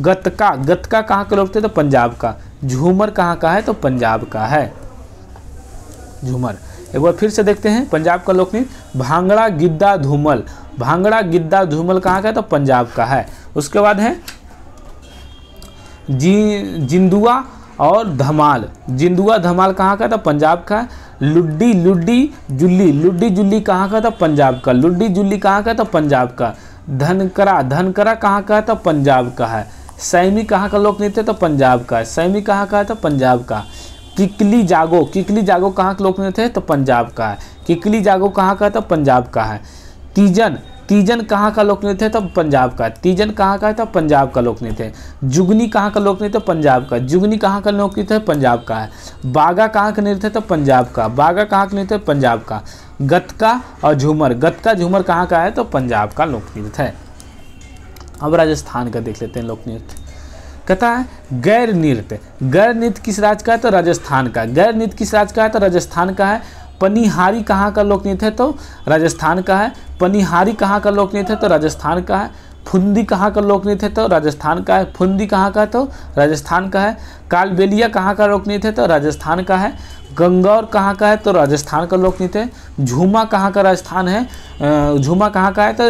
गतका गतका कहाँ के लोग थे तो पंजाब का झूमर कहाँ का है तो पंजाब का है झूमर एक बार फिर से देखते हैं पंजाब का लोकनृत्य भांगड़ा गिद्दा धूमल भांगड़ा गिद्दा धूमल कहाँ का है तो पंजाब का है उसके बाद है जी जिंदुआ और धमाल जिंदुआ धमाल कहाँ का है तो पंजाब का है लुड्डी लुड्डी जुल्ली लुड्डी जुल्ली कहाँ का था पंजाब का लुड्डी जुल्ली कहाँ का था पंजाब का धनकरा धनकरा कहाँ का था पंजाब का है सैमी कहाँ का लोक नृत्य तो पंजाब का है सैमी कहाँ का है तो पंजाब का किकली जागो किकली जागो कहाँ का लोक नृत्य है तो पंजाब का है किकली जागो कहाँ का था पंजाब का है तीजन तीजन कहाँ का लोकनृत्य है तो पंजाब का तीजन कहाँ का है तो पंजाब का लोकनृत्य है जुगनी कहाँ का लोकनृत्य है पंजाब का जुगनी कहाँ का लोकनृत्य है पंजाब का है बागा कहाँ का नृत्य है तो पंजाब का बागा कहाँ का नृत्य है पंजाब का गतका और झूमर गतका झूमर कहाँ का है तो पंजाब का लोकनृत्य है अब राजस्थान का देख लेते हैं लोक नृत्य कहता है गैर नृत्य गैर नृत्य किस राज्य का है तो राजस्थान का गैर नृत्य किस राज्य का है तो राजस्थान का है पनिहारी कहाँ का लोकनृत्य है तो राजस्थान का है पनिहारी कहाँ का लोकनृत्य है तो राजस्थान का है फुंदी कहाँ का लोकनृत्य है तो राजस्थान का है फुंदी कहाँ का है तो राजस्थान का है कालबेलिया कहाँ का लोकनृत्य है तो राजस्थान का है गंगौर कहाँ का है तो राजस्थान का लोकनृत्य है झूमा कहाँ का राजस्थान है झूमा कहाँ का है तो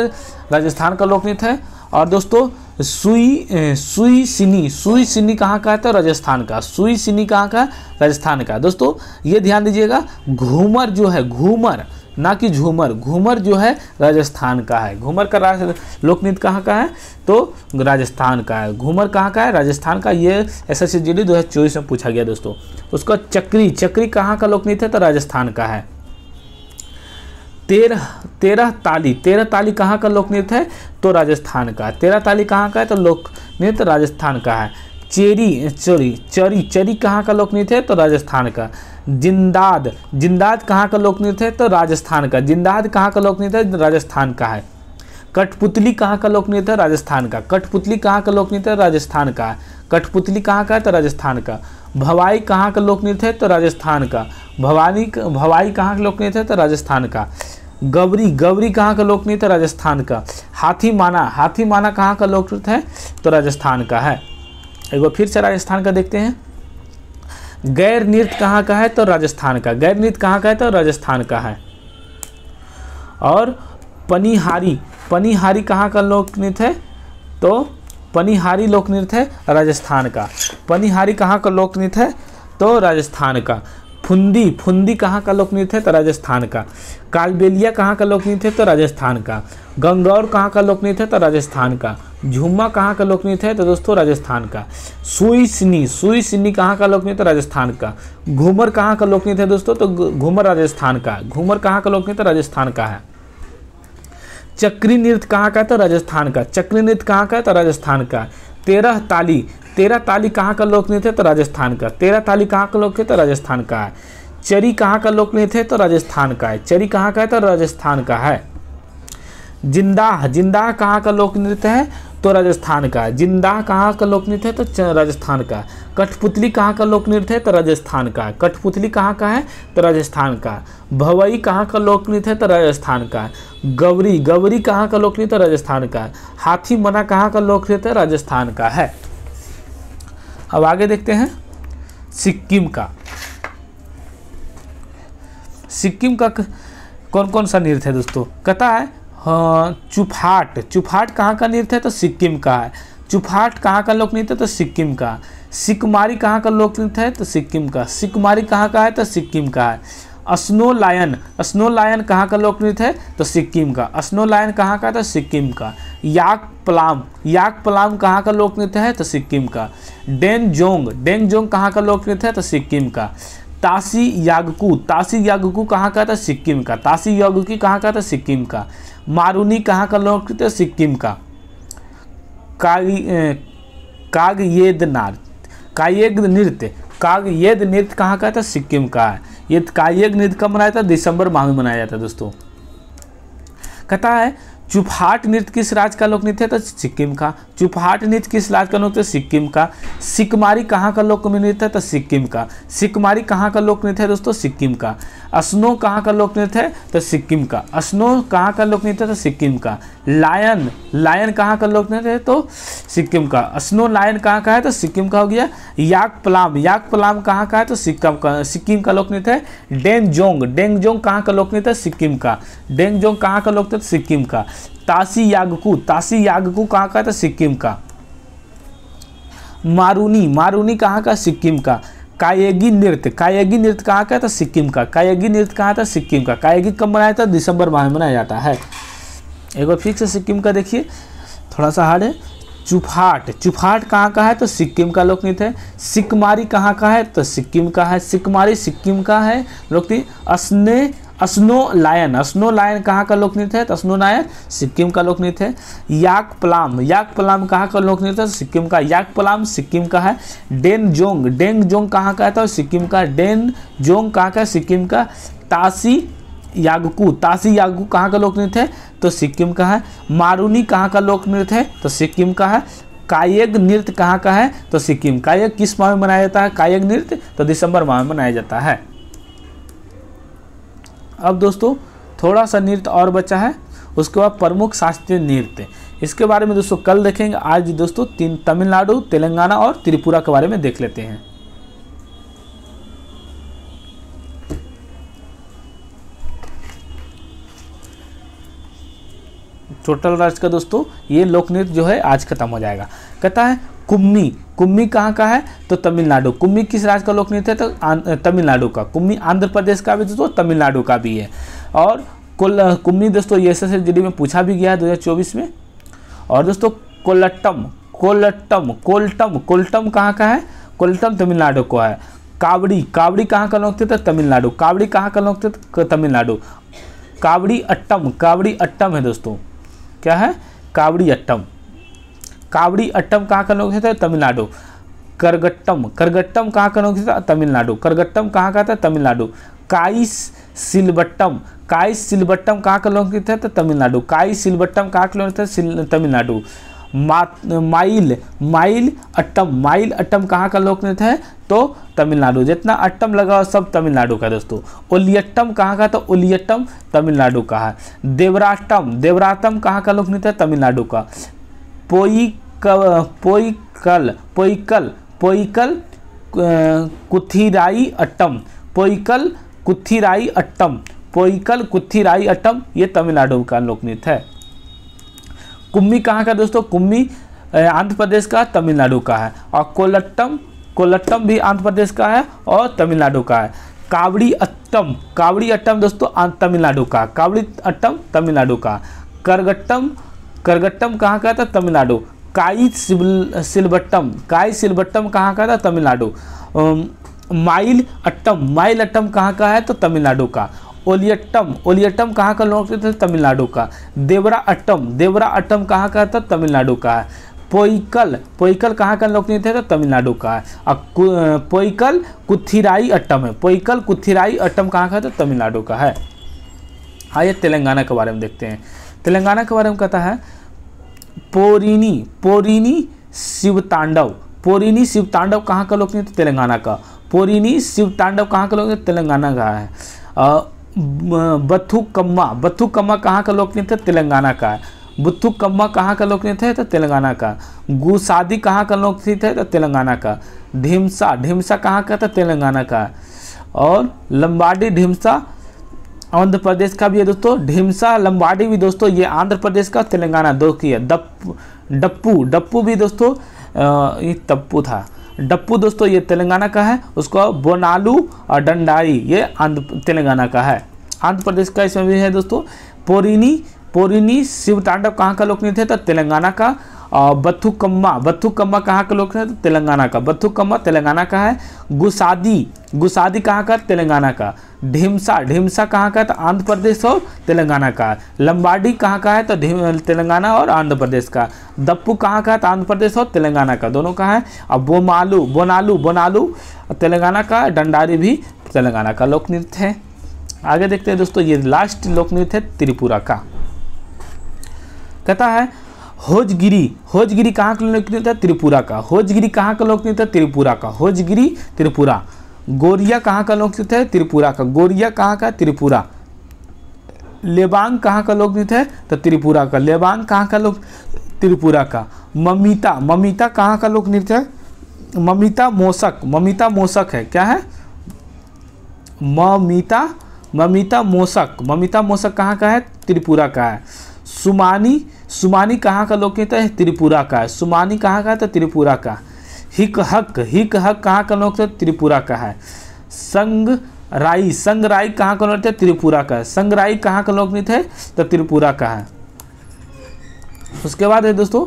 राजस्थान का लोकनृत्य है और दोस्तों सुई सुई सिनी सुई सिनी कहाँ का है तो राजस्थान का सुई सिनी कहाँ का है राजस्थान का दोस्तों ये ध्यान दीजिएगा घूमर जो है घूमर ना कि झूमर घूमर जो है राजस्थान का है घूमर का लोक नृत्य कहाँ का है तो राजस्थान का है घूमर कहाँ का है राजस्थान का ये S S C G D दो में पूछा गया दोस्तों उसका चक्री चक्री कहाँ का लोक नृत्य है तो राजस्थान का है तेरह तेरह ताली तेरह ताली कहाँ का लोक नृत्य है तो राजस्थान का तेरह ताली कहाँ का है तो लोक नृत्य राजस्थान का है चेरी चोरी चरी चरी कहाँ का लोक नृत्य है तो राजस्थान का जिंदाद जिंदाद कहाँ का लोक नृत्य है तो राजस्थान का जिंदाद कहाँ का लोक नृत्य तो है राजस्थान का है कठपुतली कहाँ का लोक नृत्य है राजस्थान का कठपुतली कहाँ का लोक नृत्य है राजस्थान का कठपुतली कहाँ का है तो राजस्थान का भवाई कहाँ का लोकनृत्य है तो राजस्थान का भवानी भवाई कहाँ का लोकनृत्य है तो राजस्थान का गबरी गबरी कहाँ का लोकनृत्य है राजस्थान का हाथी माना हाथी माना कहाँ का लोकनृत्य है तो राजस्थान का है एक बार फिर से राजस्थान का देखते हैं गैर नृत्य कहाँ का है तो राजस्थान का गैर नृत्य कहाँ का है तो राजस्थान का है और पनिहारी पनिहारी कहाँ का लोक नृत्य है तो पनिहारी लोक नृत्य है राजस्थान का पनिहारी कहाँ का लोक नृत्य है तो राजस्थान का फुंदी फुंदी कहाँ का लोक नृत्य है तो राजस्थान का कालबेलिया कहाँ का लोक नृत्य है तो राजस्थान का गंगौर कहाँ का लोक नृत्य है तो राजस्थान का झुम्मा कहाँ का लोक नृत्य है तो दोस्तों राजस्थान का सुईसनी सुईसनी कहाँ का लोक नृत्य तो राजस्थान का घूमर कहाँ का लोक नृत्य है दोस्तों तो घूमर राजस्थान का घूमर कहाँ का लोक नृत्य तो राजस्थान का है चक्री नृत्य कहाँ का था तो राजस्थान का चक्री नृत्य कहाँ का था तो राजस्थान का तेरह ताली तेरह ताली कहाँ का लोक नृत्य है तो राजस्थान का तेरह ताली कहाँ का लोक है तो राजस्थान का है चरी कहाँ का लोक नृत्य है तो राजस्थान का है चरी कहाँ का है तो राजस्थान का है जिंदा जिंदा कहाँ का लोक नृत्य है तो राजस्थान का जिंदा कहाँ का लोक नृत्य तो है तो राजस्थान का कठपुतली कहाँ का लोक नृत्य है तो राजस्थान का कठपुतली कहाँ का है तो राजस्थान का भवई कहाँ का लोक नृत्य है तो राजस्थान का गौरी गौरी कहाँ का लोक नृत्य है तो राजस्थान का हाथी मना कहाँ का लोक नृत्य है तो राजस्थान का है अब आगे देखते हैं सिक्किम का सिक्किम का कौन कौन सा नृत्य है दोस्तों कथा है चुफाट चुफाट कहाँ का नृत्य है तो सिक्किम का है चुफाट कहाँ का लोक नृत्य है तो सिक्किम का सिकमारी कहाँ का लोक नृत्य है तो सिक्किम का सिकमारी कहाँ का है तो सिक्किम का है स्नो लायन स्नो लायन कहाँ का लोक नृत्य है तो सिक्किम का स्नो लायन कहाँ का है तो सिक्किम का याक पलाम याक पलाम कहाँ का लोक नृत्य है तो सिक्किम का डेन जोंग डेन जोंग कहाँ का लोक नृत्य है तो सिक्किम का तासी यागकू तासी यागकू कहाँ का था सिक्किम का तासी यागकू कहाँ का था सिक्किम का मारूनी कहाँ का लोकनृत्य है सिक्किम का काग येद नृत्य कायेग नृत्य येद नृत्य कहाँ का था सिक्किम का है ये कायेग नृत्य कब मनाया था दिसंबर माह में मनाया जाता है दोस्तों कहता है चुपहाट नृत्य किस राज्य का लोक नृत्य है तो सिक्किम का चुपहाट नृत्य किस राज्य का लोक नृत्य सिक्किम का सिकमारी कहाँ का लोक नृत्य है तो सिक्किम का सिकमारी कहाँ का लोक नृत्य है दोस्तों सिक्किम का स्नो कहाँ का लोक नृत्य है तो सिक्किम का स्नो कहाँ का लोक नृत्य है तो सिक्किम का लायन लायन कहाँ का लोक नृत्य है तो सिक्किम का स्नो लायन कहाँ का है तो सिक्किम का हो गया याक पलाम याक पलाम कहाँ का है तो सिक्किम का सिक्किम का लोक नृत्य है डेंगजोंग डेंगजोंग कहाँ का लोक नृत्य है सिक्किम का डेंगजोंग कहाँ का लोक नृत्य सिक्किम का तासी यागकू तासी यागकू कहाँ का था सिक्किम का मारुनी मारुनी कहाँ का सिक्किम का कायगी नृत्य कायगी नृत्य कहाँ का था सिक्किम का कायगी नृत्य कहाँ था सिक्किम का कायगी कब मनाया था दिसंबर माह में मनाया जाता है एक बार फिर से सिक्किम का देखिए थोड़ा सा हार्ड है चुफाट चुफाट कहाँ का है तो सिक्किम का लोकनृत्य है सिकमारी कहाँ का है तो सिक्किम का है सिकमारी सिक्किम का है लोकनीत अस्ने अस्नो लायन अस्नो लायन कहाँ का लोकनृत्य है तो अस्नो लायन सिक्किम का लोकनृत्य है याक पलाम याक पलाम कहाँ का लोकनृत्य है सिक्किम का याक पलाम सिक्किम का है डेन जोंग डेंग जोंग कहाँ का है तो सिक्किम का डेन जोंग कहाँ का है सिक्किम का तासी यागकू तासी यागकू कहाँ का लोकनृत्य है तो सिक्किम का है मारूनी कहाँ का लोक नृत्य है तो सिक्किम का है कायग नृत्य कहाँ का है तो सिक्किम कायग किस माह में मनाया जाता है कायग नृत्य तो दिसंबर माह में मनाया जाता है अब दोस्तों थोड़ा सा नृत्य और बचा है उसके बाद प्रमुख शास्त्रीय नृत्य इसके बारे में दोस्तों कल देखेंगे आज दोस्तों तीन तमिलनाडु तेलंगाना और त्रिपुरा के बारे में देख लेते हैं टोटल राज्य का दोस्तों ये लोक नृत्य जो है आज खत्म हो जाएगा कहता है कुम्मी कुम्मी कहाँ का है तो तमिलनाडु कुम्मी किस राज्य का लोक नृत्य है तो तमिलनाडु का कुम्मी आंध्र प्रदेश का भी दोस्तों तमिलनाडु का भी है और कुम्मी दोस्तों ये एस एस में पूछा भी गया है दो में और दोस्तों कोलट्टम कोलट्टम कोल्टम कोल्टम कहाँ का है कोल्टम तमिलनाडु का है कावड़ी कावड़ी कहाँ का लोकते थे तमिलनाडु कावड़ी कहाँ का लोकते थे तमिलनाडु कावड़ी अट्टम कावड़ी अट्टम है दोस्तों क्या है कावड़ी अट्टम कावड़ी अट्टम कहाँ का लोग था तो तमिलनाडु करगट्टम करगट्टम कहाँ का लोकेशन था तो तमिलनाडु करगट्टम कहाँ का था तमिलनाडु काइस सिलबट्टम काइस सिलबट्टम कहाँ का लोकेशन था तो तमिलनाडु काइस सिलबट्टम कहाँ का लोग था तमिलनाडु माइल माइल अट्टम माइल अट्टम कहाँ का लोग है तो तमिलनाडु जितना अट्टम लगा सब तमिलनाडु का दोस्तों ओलियट्टम कहाँ का तो ओलियट्टम तमिलनाडु का है देवराट्टम देवरातम कहाँ का लोकनीत है तमिलनाडु का पोईकल पोईकल पोईकल कुथिराई अट्टम पोईकल कुथिराई अट्टम पोईकल कुथिराई अट्टम ये तमिलनाडु का लोकनृत्य है कुम्मी कहाँ का दोस्तों कुम्मी आंध्र प्रदेश का तमिलनाडु का है और कोलट्टम कोलट्टम भी आंध्र प्रदेश का है और तमिलनाडु का है कावड़ी अट्टम कावड़ी अट्टम दोस्तों तमिलनाडु का कावड़ी अट्टम तमिलनाडु का करगट्टम करगट्टम कहाँ का था तमिलनाडु काई सिलबट्टम काई सिलबट्टम कहाँ का था तमिलनाडु माइल अट्टम माइल अट्टम कहाँ का है तो तमिलनाडु का ओलियट्टम ओलियट्टम कहाँ का लोग थे तमिलनाडु का देवरा अट्टम देवरा अट्टम कहाँ का था तमिलनाडु का है पोइकल पोइकल कहाँ का नहीं थे तो तमिलनाडु का है और पोइकल कुथिराई अट्टम है पोइकल कुथिराई अट्टम कहाँ का है तो तमिलनाडु का है आइए तेलंगाना के बारे में देखते हैं तेलंगाना के बारे में कहता है पोरिनी पोरिनी शिव तांडव पोरिनी शिव तांडव कहाँ का लोक नृत्य तो तेलंगाना का पोरिनी शिव तांडव कहाँ का लोक नृत्य तो तो तेलंगाना का है बथुकम्मा बथुकम्मा कहाँ का लोक नृत्य तेलंगाना का है बुत्थु कम्मा कहाँ का लोक नृत्य है तो तेलंगाना का गुसादी कहाँ का लोक नृत्य है तो तेलंगाना का ढिमसा ढिमसा कहाँ का था तेलंगाना का और लंबाडी ढिमसा आंध्र प्रदेश का भी है दोस्तों ढिमसा लंबाड़ी भी दोस्तों ये आंध्र प्रदेश का तेलंगाना दो की है डप्पू डप्पू भी दोस्तों ये तप्पू था डप्पू दोस्तों ये तेलंगाना का है उसको बोनालू और डंडारी ये आंध्र तेलंगाना का है आंध्र प्रदेश का इसमें भी है दोस्तों पोरिनी पोरिनी शिव तांडव कहाँ का लोकनृत्य थे तो तेलंगाना का और बथुकम्मा बथुकम्मा कहाँ का लोग तेलंगाना का बथुकम्मा तेलंगाना का है गुसादी गुसादी कहाँ का तेलंगाना का ढिमसा ढिमसा कहाँ का है तो आंध्र प्रदेश और तेलंगाना का लंबाडी कहाँ का है तो तेलंगाना और आंध्र प्रदेश का दप्पू कहाँ का है तो आंध्र प्रदेश और तेलंगाना का दोनों का है और बोमालू बोनालू बोनालू तेलंगाना का डंडारी भी तेलंगाना का लोक नृत्य है आगे देखते हैं दोस्तों ये लास्ट लोक नृत्य है त्रिपुरा का कहता है होजगिरी होजगिरी कहाँ का लोक नृत्य है त्रिपुरा का होजगिरी कहाँ का लोक नृत्य है त्रिपुरा का होजगिरी त्रिपुरा गोरिया कहाँ का लोकनृत्य है त्रिपुरा का गोरिया कहाँ का त्रिपुरा लेबांग कहाँ का लोकनृत्य है तो त्रिपुरा का लेबांग कहाँ का लोक त्रिपुरा का ममिता ममिता कहाँ का लोकनृत्य है ममिता मोसक ममिता मोसक है क्या है ममिता ममिता मोसक ममिता मोसक कहाँ का है त्रिपुरा का है सुमानी सुमानी कहाँ का लोकनृत्य है त्रिपुरा का है सुमानी कहाँ का है तो त्रिपुरा का हिक हक हिक हक कहाँ का लोग त्रिपुरा का है संग राई संग राई कहाँ का नोक थे त्रिपुरा का है संग राई कहाँ का लोक नहीं थे तो त्रिपुरा का है उसके बाद है दोस्तों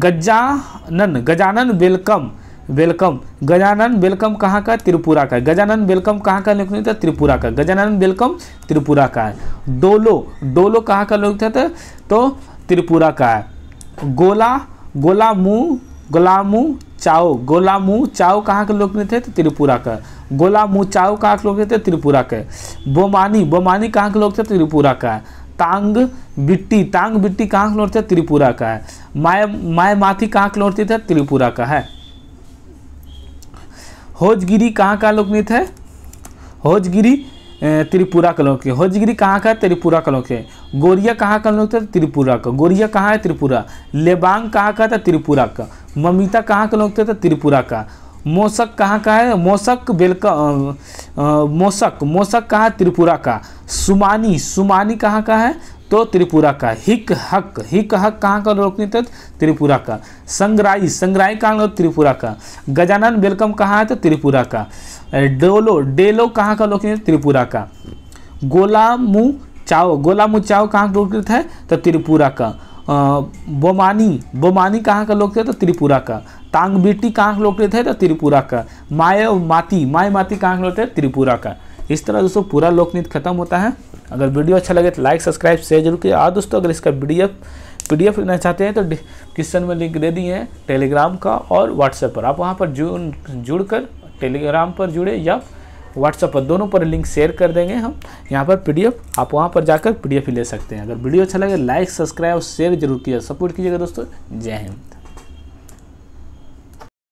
Gajanan Gajanan welcome welcome Gajanan welcome कहाँ का त्रिपुरा का गजानन वेलकम कहाँ का नहीं था त्रिपुरा का गजानन वेलकम त्रिपुरा का है डोलो डोलो कहाँ का लोग थे तो त्रिपुरा का है गोला गोला मुंह गोलामू चाओ गोलामू चाओ कहाँ के लोग नहीं थे तो त्रिपुरा का गोलामू चाओ कहाँ के लोग थे त्रिपुरा के बोमानी बोमानी कहाँ के लोग थे त्रिपुरा का तांग बिट्टी तांग बिट्टी कहाँ के लोग थे त्रिपुरा का है माय माय माथी कहाँ के लोग थे तो त्रिपुरा का है होजगिरी कहाँ का लोग नहीं थे होजगिरी त्रिपुरा का लोग होजगिरी कहाँ का है त्रिपुरा का लोग गोरिया कहाँ का लोग थे त्रिपुरा का गोरिया कहाँ है त्रिपुरा लेबांग कहाँ का था तो त्रिपुरा का ममिता कहाँ का थे त्रिपुरा का मोसक कहाँ का है मोसक बेलका मोसक मोसक कहाँ त्रिपुरा का सुमानी सुमानी कहाँ का है तो त्रिपुरा का हिक हक हिक हक कहाँ का थे त्रिपुरा का संग्राई संग्राई कहाँ त्रिपुरा का गजानन बेलकम कहाँ है तो त्रिपुरा का डोलो डेलो कहाँ का लोकतंत्र त्रिपुरा का गोलामू चाओ गोलामू चाओ कहाँ का लोकतंत्र है तो त्रिपुरा का बोमानी बोमानी कहाँ का लोग थे तो त्रिपुरा का तांगबिटी कहाँ के लोग थे तो त्रिपुरा का माय माती माय माती कहाँ के लोग थे त्रिपुरा का इस तरह दोस्तों पूरा लोकनीत खत्म होता है अगर वीडियो अच्छा लगे तो लाइक सब्सक्राइब शेयर जरूर किया और दोस्तों अगर इसका पी डी एफ लेना चाहते हैं तो डिस्क्रिप्शन में लिंक दे दिए हैं टेलीग्राम का और व्हाट्सएप पर आप वहाँ पर जुड़ जुड़ कर टेलीग्राम पर जुड़े या व्हाट्सअप पर दोनों पर लिंक शेयर कर देंगे हम यहाँ पर पीडीएफ आप वहाँ पर जाकर पीडीएफ ही ले सकते हैं अगर वीडियो अच्छा लगे लाइक सब्सक्राइब और शेयर जरूर कीजिएगा सपोर्ट कीजिएगा दोस्तों जय हिंद